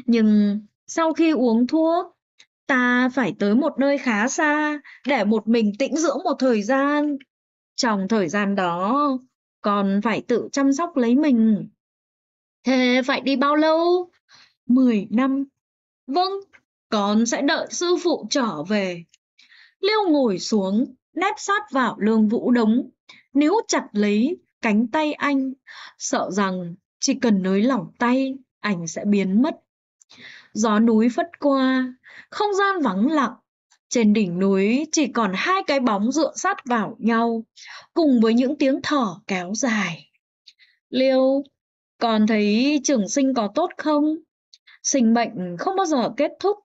A: Nhưng sau khi uống thuốc, ta phải tới một nơi khá xa để một mình tĩnh dưỡng một thời gian. Trong thời gian đó, còn phải tự chăm sóc lấy mình. Thế phải đi bao lâu? Mười năm. Vâng, con sẽ đợi sư phụ trở về. Liêu ngồi xuống, nép sát vào lương vũ đống, níu chặt lấy cánh tay anh, sợ rằng chỉ cần nới lỏng tay, ảnh sẽ biến mất. Gió núi phất qua, không gian vắng lặng, trên đỉnh núi chỉ còn hai cái bóng dựa sát vào nhau, cùng với những tiếng thở kéo dài. Liêu, còn thấy trường sinh có tốt không? Sinh bệnh không bao giờ kết thúc.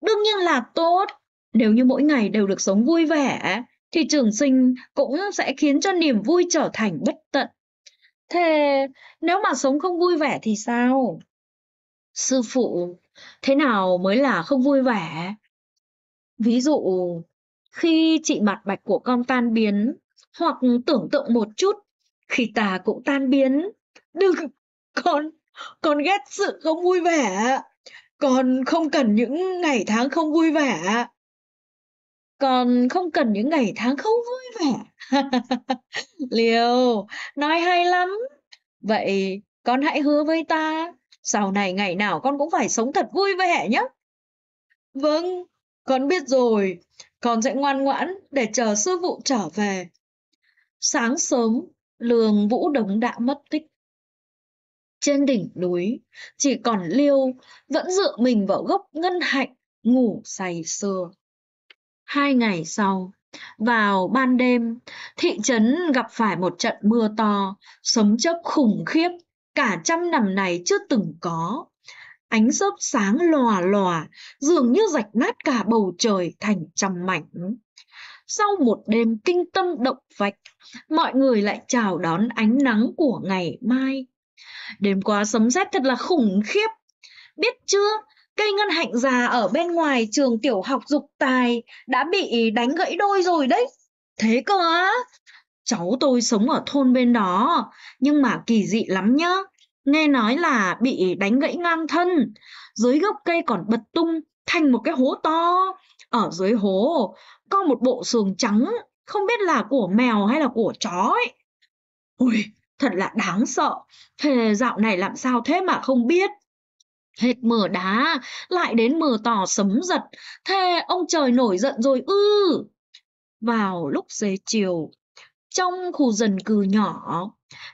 A: Đương nhiên là tốt, nếu như mỗi ngày đều được sống vui vẻ thì trường sinh cũng sẽ khiến cho niềm vui trở thành bất tận. Thế nếu mà sống không vui vẻ thì sao? Sư phụ, thế nào mới là không vui vẻ? Ví dụ, khi chị mặt bạch của con tan biến, hoặc tưởng tượng một chút, khi ta cũng tan biến. Đừng, con, con ghét sự không vui vẻ. Con không cần những ngày tháng không vui vẻ còn không cần những ngày tháng không vui vẻ (laughs) liều nói hay lắm vậy con hãy hứa với ta sau này ngày nào con cũng phải sống thật vui vẻ nhé vâng con biết rồi con sẽ ngoan ngoãn để chờ sư phụ trở về sáng sớm lường vũ đống đã mất tích trên đỉnh núi chỉ còn liêu vẫn dựa mình vào gốc ngân hạnh ngủ say sưa Hai ngày sau, vào ban đêm, thị trấn gặp phải một trận mưa to, sấm chớp khủng khiếp, cả trăm năm này chưa từng có. Ánh chớp sáng lòa lòa, dường như rạch nát cả bầu trời thành trăm mảnh. Sau một đêm kinh tâm động vạch, mọi người lại chào đón ánh nắng của ngày mai. Đêm qua sấm sét thật là khủng khiếp. Biết chưa, cây ngân hạnh già ở bên ngoài trường tiểu học dục tài đã bị đánh gãy đôi rồi đấy. Thế cơ á? Cháu tôi sống ở thôn bên đó, nhưng mà kỳ dị lắm nhá. Nghe nói là bị đánh gãy ngang thân, dưới gốc cây còn bật tung thành một cái hố to. Ở dưới hố có một bộ xương trắng, không biết là của mèo hay là của chó ấy. Ui, thật là đáng sợ. Thế dạo này làm sao thế mà không biết hệt mở đá, lại đến mở tỏ sấm giật, thê ông trời nổi giận rồi ư. Vào lúc xế chiều, trong khu dân cư nhỏ,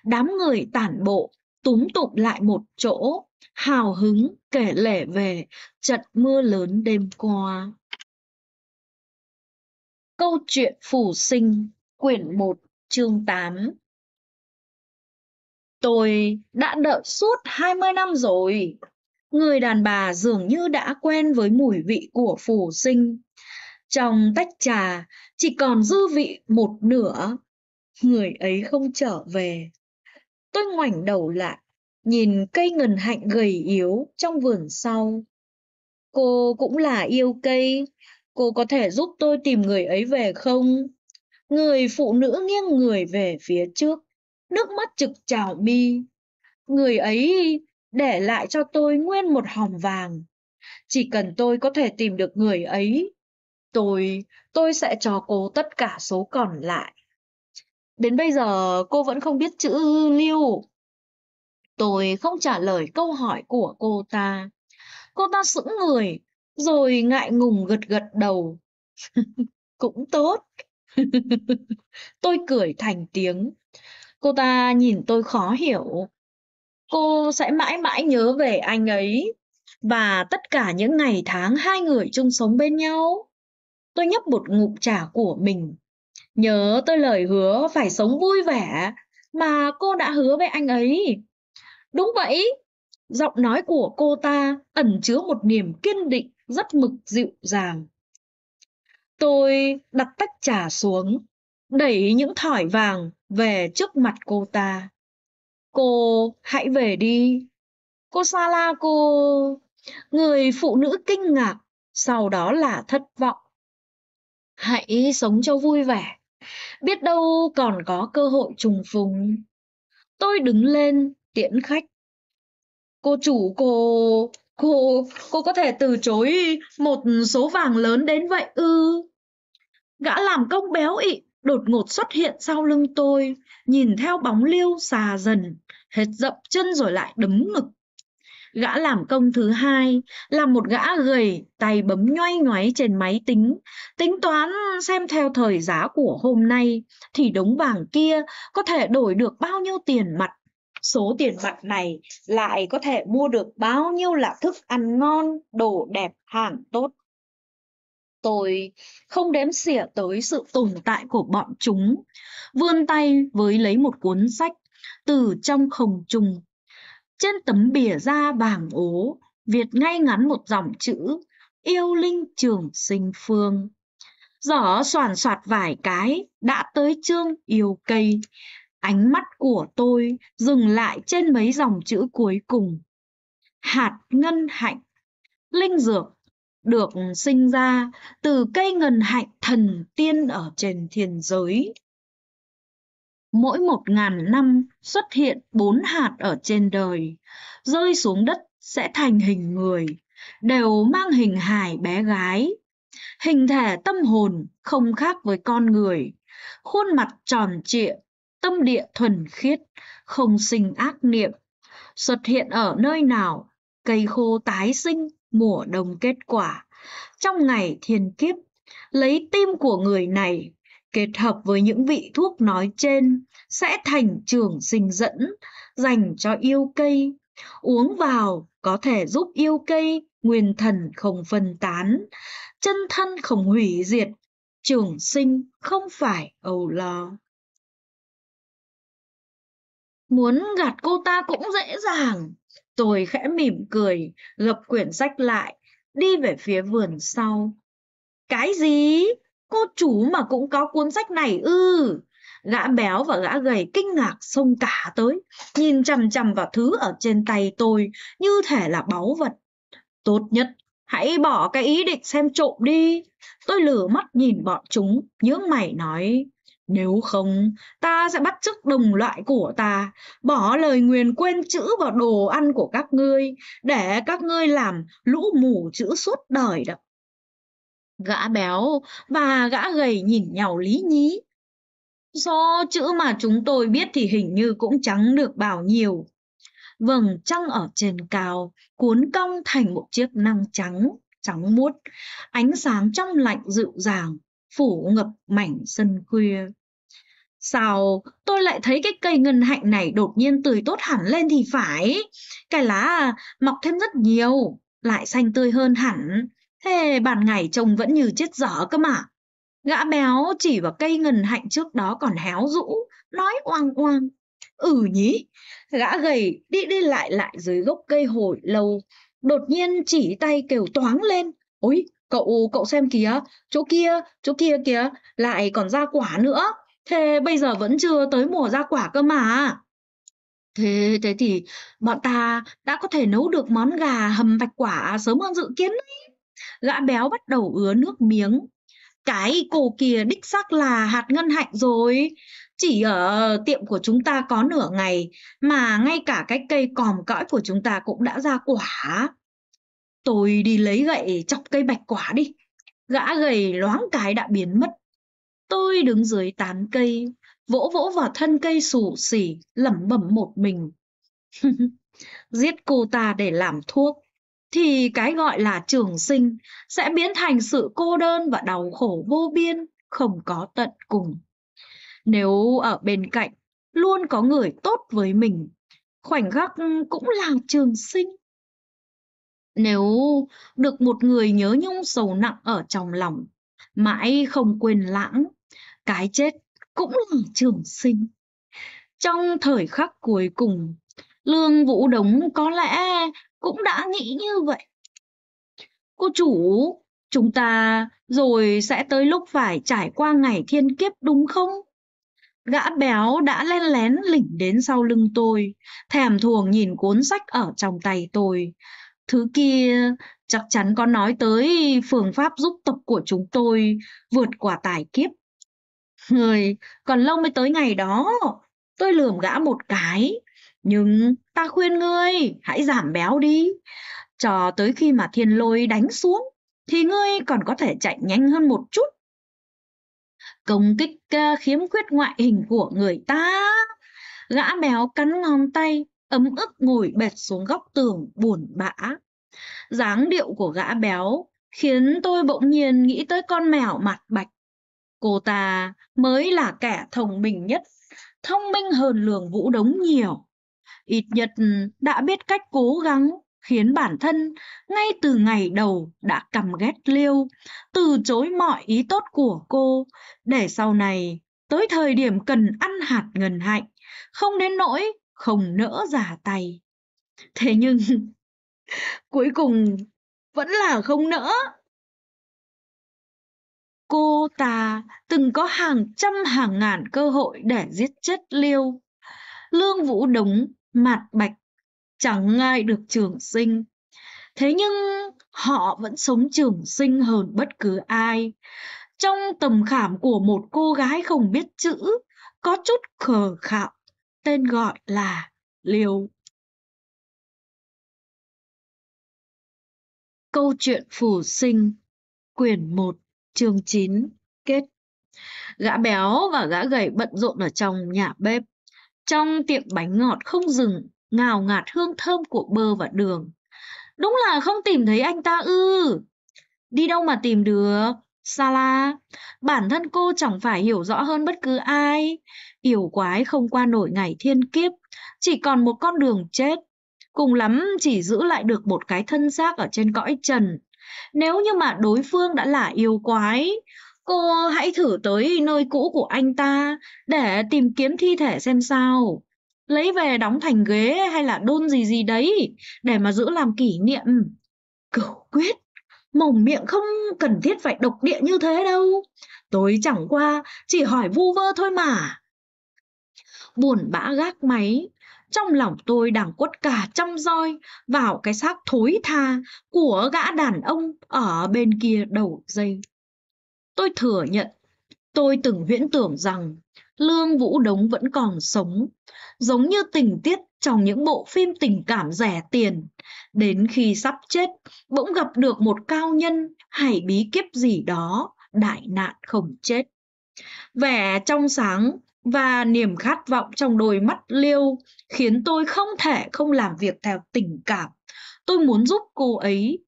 A: đám người tản bộ, túm tụm lại một chỗ, hào hứng kể lể về trận mưa lớn đêm qua. Câu chuyện phủ sinh, quyển 1, chương 8 Tôi đã đợi suốt 20 năm rồi người đàn bà dường như đã quen với mùi vị của phù sinh. Trong tách trà chỉ còn dư vị một nửa, người ấy không trở về. Tôi ngoảnh đầu lại, nhìn cây ngần hạnh gầy yếu trong vườn sau. Cô cũng là yêu cây, cô có thể giúp tôi tìm người ấy về không? Người phụ nữ nghiêng người về phía trước, nước mắt trực trào mi. Người ấy để lại cho tôi nguyên một hòm vàng. Chỉ cần tôi có thể tìm được người ấy, tôi, tôi sẽ cho cô tất cả số còn lại. Đến bây giờ cô vẫn không biết chữ lưu. Tôi không trả lời câu hỏi của cô ta. Cô ta sững người, rồi ngại ngùng gật gật đầu. (laughs) Cũng tốt. (laughs) tôi cười thành tiếng. Cô ta nhìn tôi khó hiểu, Cô sẽ mãi mãi nhớ về anh ấy và tất cả những ngày tháng hai người chung sống bên nhau. Tôi nhấp một ngụm trà của mình. Nhớ tôi lời hứa phải sống vui vẻ mà cô đã hứa với anh ấy. Đúng vậy, giọng nói của cô ta ẩn chứa một niềm kiên định rất mực dịu dàng. Tôi đặt tách trà xuống, đẩy những thỏi vàng về trước mặt cô ta. Cô hãy về đi. Cô Sala cô... Người phụ nữ kinh ngạc, sau đó là thất vọng. Hãy sống cho vui vẻ, biết đâu còn có cơ hội trùng phùng. Tôi đứng lên, tiễn khách. Cô chủ cô... Cô... Cô có thể từ chối một số vàng lớn đến vậy ư? Gã làm công béo ị đột ngột xuất hiện sau lưng tôi, nhìn theo bóng liêu xà dần, hết dập chân rồi lại đấm ngực. Gã làm công thứ hai là một gã gầy, tay bấm nhoay nhoáy trên máy tính, tính toán xem theo thời giá của hôm nay thì đống vàng kia có thể đổi được bao nhiêu tiền mặt. Số tiền mặt này lại có thể mua được bao nhiêu là thức ăn ngon, đồ đẹp, hàng tốt tôi không đếm xỉa tới sự tồn tại của bọn chúng vươn tay với lấy một cuốn sách từ trong khổng trùng trên tấm bìa da bảng ố việt ngay ngắn một dòng chữ yêu linh trường sinh phương giỏ soàn soạt vài cái đã tới chương yêu cây ánh mắt của tôi dừng lại trên mấy dòng chữ cuối cùng hạt ngân hạnh linh dược được sinh ra từ cây ngân hạnh thần tiên ở trên thiên giới. Mỗi một ngàn năm xuất hiện bốn hạt ở trên đời, rơi xuống đất sẽ thành hình người, đều mang hình hài bé gái. Hình thể tâm hồn không khác với con người, khuôn mặt tròn trịa, tâm địa thuần khiết, không sinh ác niệm. Xuất hiện ở nơi nào, cây khô tái sinh mùa đông kết quả. Trong ngày thiên kiếp, lấy tim của người này kết hợp với những vị thuốc nói trên sẽ thành trường sinh dẫn dành cho yêu cây. Uống vào có thể giúp yêu cây nguyên thần không phân tán, chân thân không hủy diệt, trường sinh không phải âu lo. Muốn gạt cô ta cũng dễ dàng, Tôi khẽ mỉm cười, gập quyển sách lại, đi về phía vườn sau. Cái gì? Cô chú mà cũng có cuốn sách này ư? Ừ. Gã béo và gã gầy kinh ngạc xông cả tới, nhìn chằm chằm vào thứ ở trên tay tôi như thể là báu vật. Tốt nhất, hãy bỏ cái ý định xem trộm đi. Tôi lửa mắt nhìn bọn chúng, nhướng mày nói. Nếu không, ta sẽ bắt chức đồng loại của ta, bỏ lời nguyền quên chữ vào đồ ăn của các ngươi, để các ngươi làm lũ mù chữ suốt đời đó. Gã béo và gã gầy nhìn nhau lý nhí. Do chữ mà chúng tôi biết thì hình như cũng chẳng được bảo nhiều. Vầng trăng ở trên cao, cuốn cong thành một chiếc năng trắng, trắng muốt, ánh sáng trong lạnh dịu dàng, phủ ngập mảnh sân khuya. Sao tôi lại thấy cái cây ngân hạnh này đột nhiên tươi tốt hẳn lên thì phải. Cái lá à, mọc thêm rất nhiều, lại xanh tươi hơn hẳn. Thế bàn ngày trông vẫn như chết dở cơ mà. Gã béo chỉ vào cây ngân hạnh trước đó còn héo rũ, nói oang oang. Ừ nhí, gã gầy đi đi lại lại dưới gốc cây hồi lâu, đột nhiên chỉ tay kêu toáng lên. Ôi, cậu cậu xem kìa chỗ kia chỗ kia kìa lại còn ra quả nữa thế bây giờ vẫn chưa tới mùa ra quả cơ mà thế thế thì bọn ta đã có thể nấu được món gà hầm bạch quả sớm hơn dự kiến đấy gã béo bắt đầu ứa nước miếng cái cổ kia đích xác là hạt ngân hạnh rồi chỉ ở tiệm của chúng ta có nửa ngày mà ngay cả cái cây còm cõi của chúng ta cũng đã ra quả tôi đi lấy gậy chọc cây bạch quả đi gã gầy loáng cái đã biến mất tôi đứng dưới tán cây vỗ vỗ vào thân cây xù xỉ lẩm bẩm một mình (laughs) giết cô ta để làm thuốc thì cái gọi là trường sinh sẽ biến thành sự cô đơn và đau khổ vô biên không có tận cùng nếu ở bên cạnh luôn có người tốt với mình khoảnh khắc cũng là trường sinh nếu được một người nhớ nhung sầu nặng ở trong lòng, mãi không quên lãng, cái chết cũng là trường sinh. Trong thời khắc cuối cùng, Lương Vũ Đống có lẽ cũng đã nghĩ như vậy. Cô chủ, chúng ta rồi sẽ tới lúc phải trải qua ngày thiên kiếp đúng không? Gã béo đã len lén lỉnh đến sau lưng tôi, thèm thuồng nhìn cuốn sách ở trong tay tôi thứ kia chắc chắn có nói tới phương pháp giúp tộc của chúng tôi vượt qua tài kiếp. Người còn lâu mới tới ngày đó, tôi lườm gã một cái. Nhưng ta khuyên ngươi hãy giảm béo đi, cho tới khi mà thiên lôi đánh xuống thì ngươi còn có thể chạy nhanh hơn một chút. Công kích à, khiếm khuyết ngoại hình của người ta, gã béo cắn ngón tay ấm ức ngồi bệt xuống góc tường buồn bã. Dáng điệu của gã béo khiến tôi bỗng nhiên nghĩ tới con mèo mặt bạch. Cô ta mới là kẻ thông minh nhất, thông minh hơn lường vũ đống nhiều. Ít nhất đã biết cách cố gắng khiến bản thân ngay từ ngày đầu đã căm ghét Liêu, từ chối mọi ý tốt của cô, để sau này tới thời điểm cần ăn hạt ngần hạnh, không đến nỗi không nỡ giả tay. Thế nhưng, (laughs) cuối cùng vẫn là không nỡ. Cô ta từng có hàng trăm hàng ngàn cơ hội để giết chết Liêu. Lương Vũ Đống, Mạt Bạch, chẳng ai được trường sinh. Thế nhưng họ vẫn sống trường sinh hơn bất cứ ai. Trong tầm khảm của một cô gái không biết chữ, có chút khờ khạo tên gọi là liều Câu chuyện phủ sinh Quyển 1 chương 9 Kết Gã béo và gã gầy bận rộn ở trong nhà bếp Trong tiệm bánh ngọt không dừng Ngào ngạt hương thơm của bơ và đường Đúng là không tìm thấy anh ta ư Đi đâu mà tìm được Sala Bản thân cô chẳng phải hiểu rõ hơn bất cứ ai Yêu quái không qua nổi ngày thiên kiếp, chỉ còn một con đường chết. Cùng lắm chỉ giữ lại được một cái thân xác ở trên cõi trần. Nếu như mà đối phương đã là yêu quái, cô hãy thử tới nơi cũ của anh ta để tìm kiếm thi thể xem sao. Lấy về đóng thành ghế hay là đôn gì gì đấy để mà giữ làm kỷ niệm. Cửu quyết, mồm miệng không cần thiết phải độc địa như thế đâu. Tối chẳng qua chỉ hỏi vu vơ thôi mà buồn bã gác máy. Trong lòng tôi đang quất cả trăm roi vào cái xác thối tha của gã đàn ông ở bên kia đầu dây. Tôi thừa nhận, tôi từng huyễn tưởng rằng Lương Vũ Đống vẫn còn sống, giống như tình tiết trong những bộ phim tình cảm rẻ tiền. Đến khi sắp chết, bỗng gặp được một cao nhân hay bí kiếp gì đó, đại nạn không chết. Vẻ trong sáng và niềm khát vọng trong đôi mắt liêu khiến tôi không thể không làm việc theo tình cảm. Tôi muốn giúp cô ấy.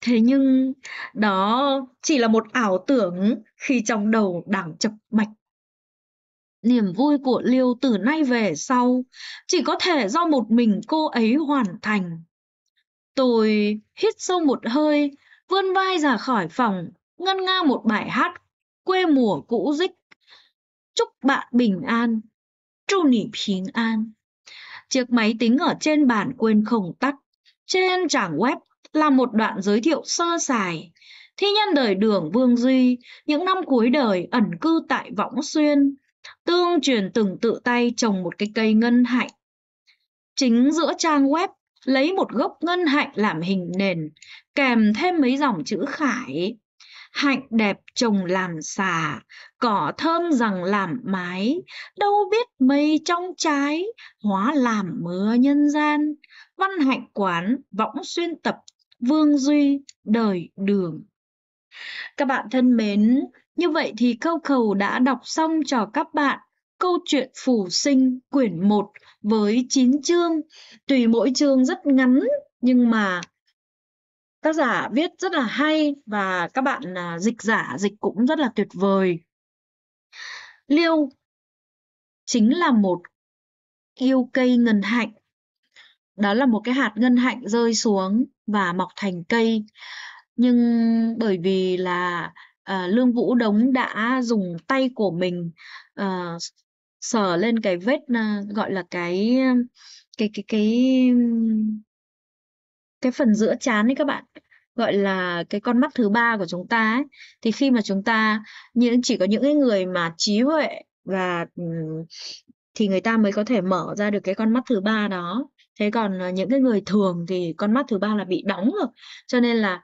A: Thế nhưng đó chỉ là một ảo tưởng khi trong đầu đang chập mạch. Niềm vui của Liêu từ nay về sau chỉ có thể do một mình cô ấy hoàn thành. Tôi hít sâu một hơi, vươn vai ra khỏi phòng, ngân nga một bài hát quê mùa cũ dích Chúc bạn bình an. Chúc nỉ bình an. Chiếc máy tính ở trên bàn quên không tắt. Trên trang web là một đoạn giới thiệu sơ sài. Thi nhân đời đường Vương Duy, những năm cuối đời ẩn cư tại Võng Xuyên, tương truyền từng tự tay trồng một cái cây ngân hạnh. Chính giữa trang web lấy một gốc ngân hạnh làm hình nền, kèm thêm mấy dòng chữ khải hạnh đẹp trồng làm xà cỏ thơm rằng làm mái đâu biết mây trong trái hóa làm mưa nhân gian văn hạnh quán võng xuyên tập vương duy đời đường các bạn thân mến như vậy thì câu cầu đã đọc xong cho các bạn câu chuyện phủ sinh quyển 1 với 9 chương. Tùy mỗi chương rất ngắn nhưng mà tác giả viết rất là hay và các bạn à, dịch giả dịch cũng rất là tuyệt vời liêu chính là một yêu cây ngân hạnh đó là một cái hạt ngân hạnh rơi xuống và mọc thành cây nhưng bởi vì là à, lương vũ đống đã dùng tay của mình à, sờ lên cái vết à, gọi là cái cái cái cái cái phần giữa chán ấy các bạn gọi là cái con mắt thứ ba của chúng ta ấy. thì khi mà chúng ta những chỉ có những cái người mà trí huệ và thì người ta mới có thể mở ra được cái con mắt thứ ba đó thế còn ờ, những cái người thường thì con mắt thứ ba là bị đóng rồi cho nên là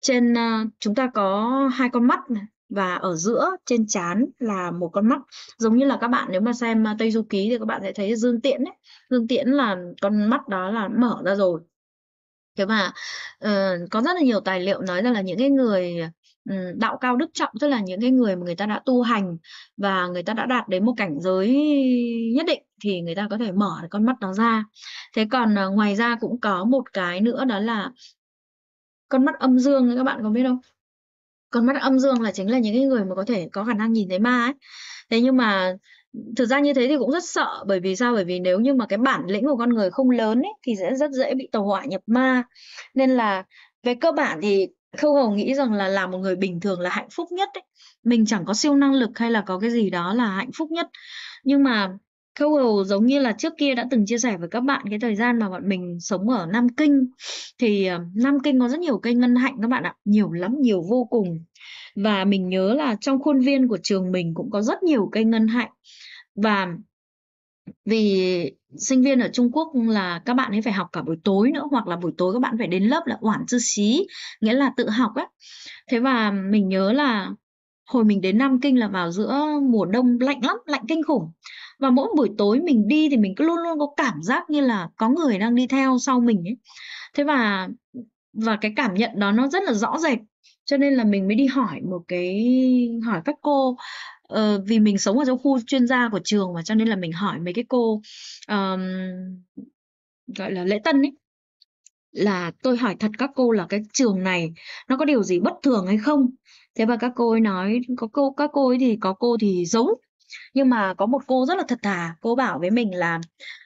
A: trên ờ, chúng ta có hai con mắt và ở giữa trên chán là một con mắt giống như là các bạn nếu mà xem ờ, Tây Du ký thì các bạn sẽ thấy Dương Tiễn ấy. Dương Tiễn là con mắt đó là mở ra rồi thế mà uh, có rất là nhiều tài liệu nói rằng là những cái người ừ, đạo cao đức trọng tức là những cái người mà người ta đã tu hành và người ta đã đạt đến một cảnh giới nhất định thì người ta có thể mở con mắt nó ra thế còn ờ, ngoài ra cũng có một cái nữa đó là con mắt âm dương các bạn có biết không con mắt âm dương là chính là những cái người mà có thể có khả năng nhìn thấy ma ấy thế nhưng mà thực ra như thế thì cũng rất sợ bởi vì sao bởi vì nếu như mà cái bản lĩnh của con người không lớn ấy, thì sẽ rất dễ bị tàu hỏa nhập ma nên là về cơ bản thì Khâu Hầu nghĩ rằng là làm một người bình thường là hạnh phúc nhất ấy. Mình chẳng có siêu năng lực hay là có cái gì đó là hạnh phúc nhất. Nhưng mà Google giống như là trước kia đã từng chia sẻ với các bạn cái thời gian mà bọn mình sống ở Nam Kinh thì ờ, Nam Kinh có rất nhiều cây ngân hạnh các bạn ạ, nhiều lắm, nhiều vô cùng. Và mình nhớ là trong khuôn viên của trường mình cũng có rất nhiều cây ngân hạnh. Và vì sinh viên ở Trung Quốc là các bạn ấy phải học cả buổi tối nữa hoặc là buổi tối các bạn phải đến lớp là oản tư xí, nghĩa là tự học ấy. Thế và mình nhớ là hồi mình đến Nam Kinh là vào giữa mùa đông lạnh lắm, lạnh kinh khủng và mỗi buổi tối mình đi thì mình cứ luôn luôn có cảm giác như là có người đang đi theo sau mình ấy thế và và cái cảm nhận đó nó rất là rõ rệt cho nên là mình mới đi hỏi một cái hỏi các cô uh, vì mình sống ở trong khu chuyên gia của trường mà cho nên là mình hỏi mấy cái cô um, gọi là lễ tân ấy là tôi hỏi thật các cô là cái trường này nó có điều gì bất thường hay không thế và các cô ấy nói có cô các cô ấy thì có cô thì giống nhưng mà có một cô rất là thật thà, cô bảo với mình là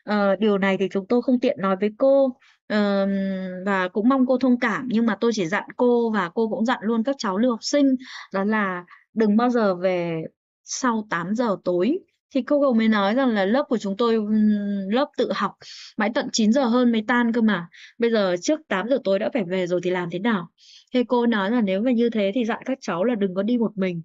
A: ờ, "Điều này thì chúng tôi không tiện nói với cô, ờm, và cũng mong cô thông cảm, nhưng mà tôi chỉ dặn cô và cô cũng dặn luôn các cháu lưu học sinh đó là đừng bao giờ về sau giờ tối." Thì cô cậu mới nói rằng là lớp của chúng tôi, lớp tự học mãi tận giờ hơn mới tan cơ mà, bây giờ trước giờ tối đã phải về rồi thì làm thế nào? Thế cô nói là nếu mà như thế thì dặn các cháu là đừng có đi một mình,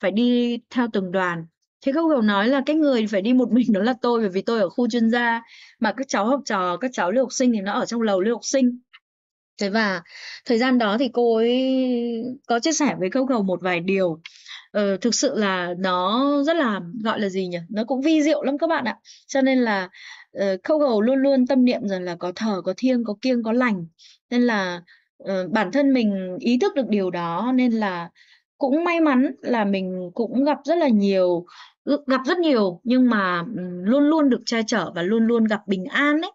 A: phải đi theo từng đoàn thế không hiểu nói là cái người phải đi một mình đó là tôi bởi vì tôi ở khu chuyên gia mà các cháu học trò các cháu lưu học sinh thì nó ở trong lầu lưu học sinh thế và thời gian đó thì cô ấy có chia sẻ với câu cầu một vài điều ờ, thực sự là nó rất là gọi là gì nhỉ nó cũng vi diệu lắm các bạn ạ cho nên là uh, ờ, câu luôn luôn tâm niệm rằng là có thờ có thiêng có kiêng có lành nên là uh, bản thân mình ý thức được điều đó nên là cũng may mắn là mình cũng gặp rất là nhiều Ừ, gặp rất nhiều nhưng mà ừ, luôn luôn được che chở và luôn luôn gặp bình an ấy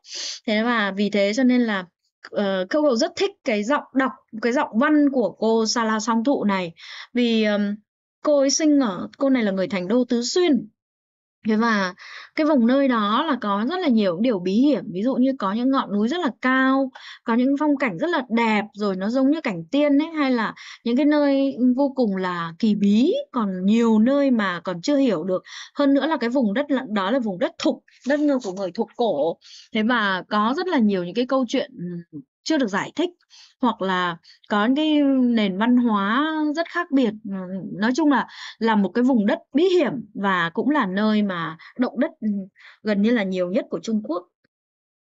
A: thế và vì thế cho nên là uh, ờ, câu cậu rất thích cái giọng đọc cái giọng văn của cô Sala Song Thụ này vì um, cô ấy sinh ở cô này là người thành đô tứ xuyên Thế và cái vùng nơi đó là có rất là nhiều điều bí hiểm, ví dụ như có những ngọn núi rất là cao, có những phong cảnh rất là đẹp, rồi nó giống như cảnh tiên ấy, hay là những cái nơi vô cùng là kỳ bí, còn nhiều nơi mà còn chưa hiểu được. Hơn nữa là cái vùng đất đó là vùng đất Thục, đất của người Thục cổ. Thế và có rất là nhiều những cái câu chuyện, chưa được giải thích hoặc là có cái nền văn hóa rất khác biệt ừ, nói chung là là một cái vùng đất bí hiểm và cũng là nơi mà động đất ừ, gần như là nhiều nhất của Trung Quốc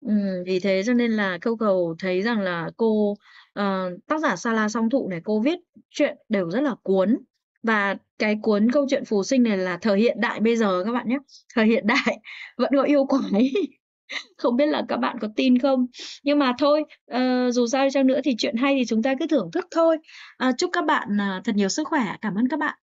A: ừ, vì thế cho nên là câu cầu thấy rằng là cô uh, tác giả Sala Song Thụ này cô viết chuyện đều rất là cuốn và cái cuốn câu chuyện phù sinh này là thời hiện đại bây giờ các bạn nhé thời hiện đại (laughs) vẫn có yêu quái (laughs) không biết là các bạn có tin không nhưng mà thôi uh, dù sao đi chăng nữa thì chuyện hay thì chúng ta cứ thưởng thức thôi uh, chúc các bạn uh, thật nhiều sức khỏe cảm ơn các bạn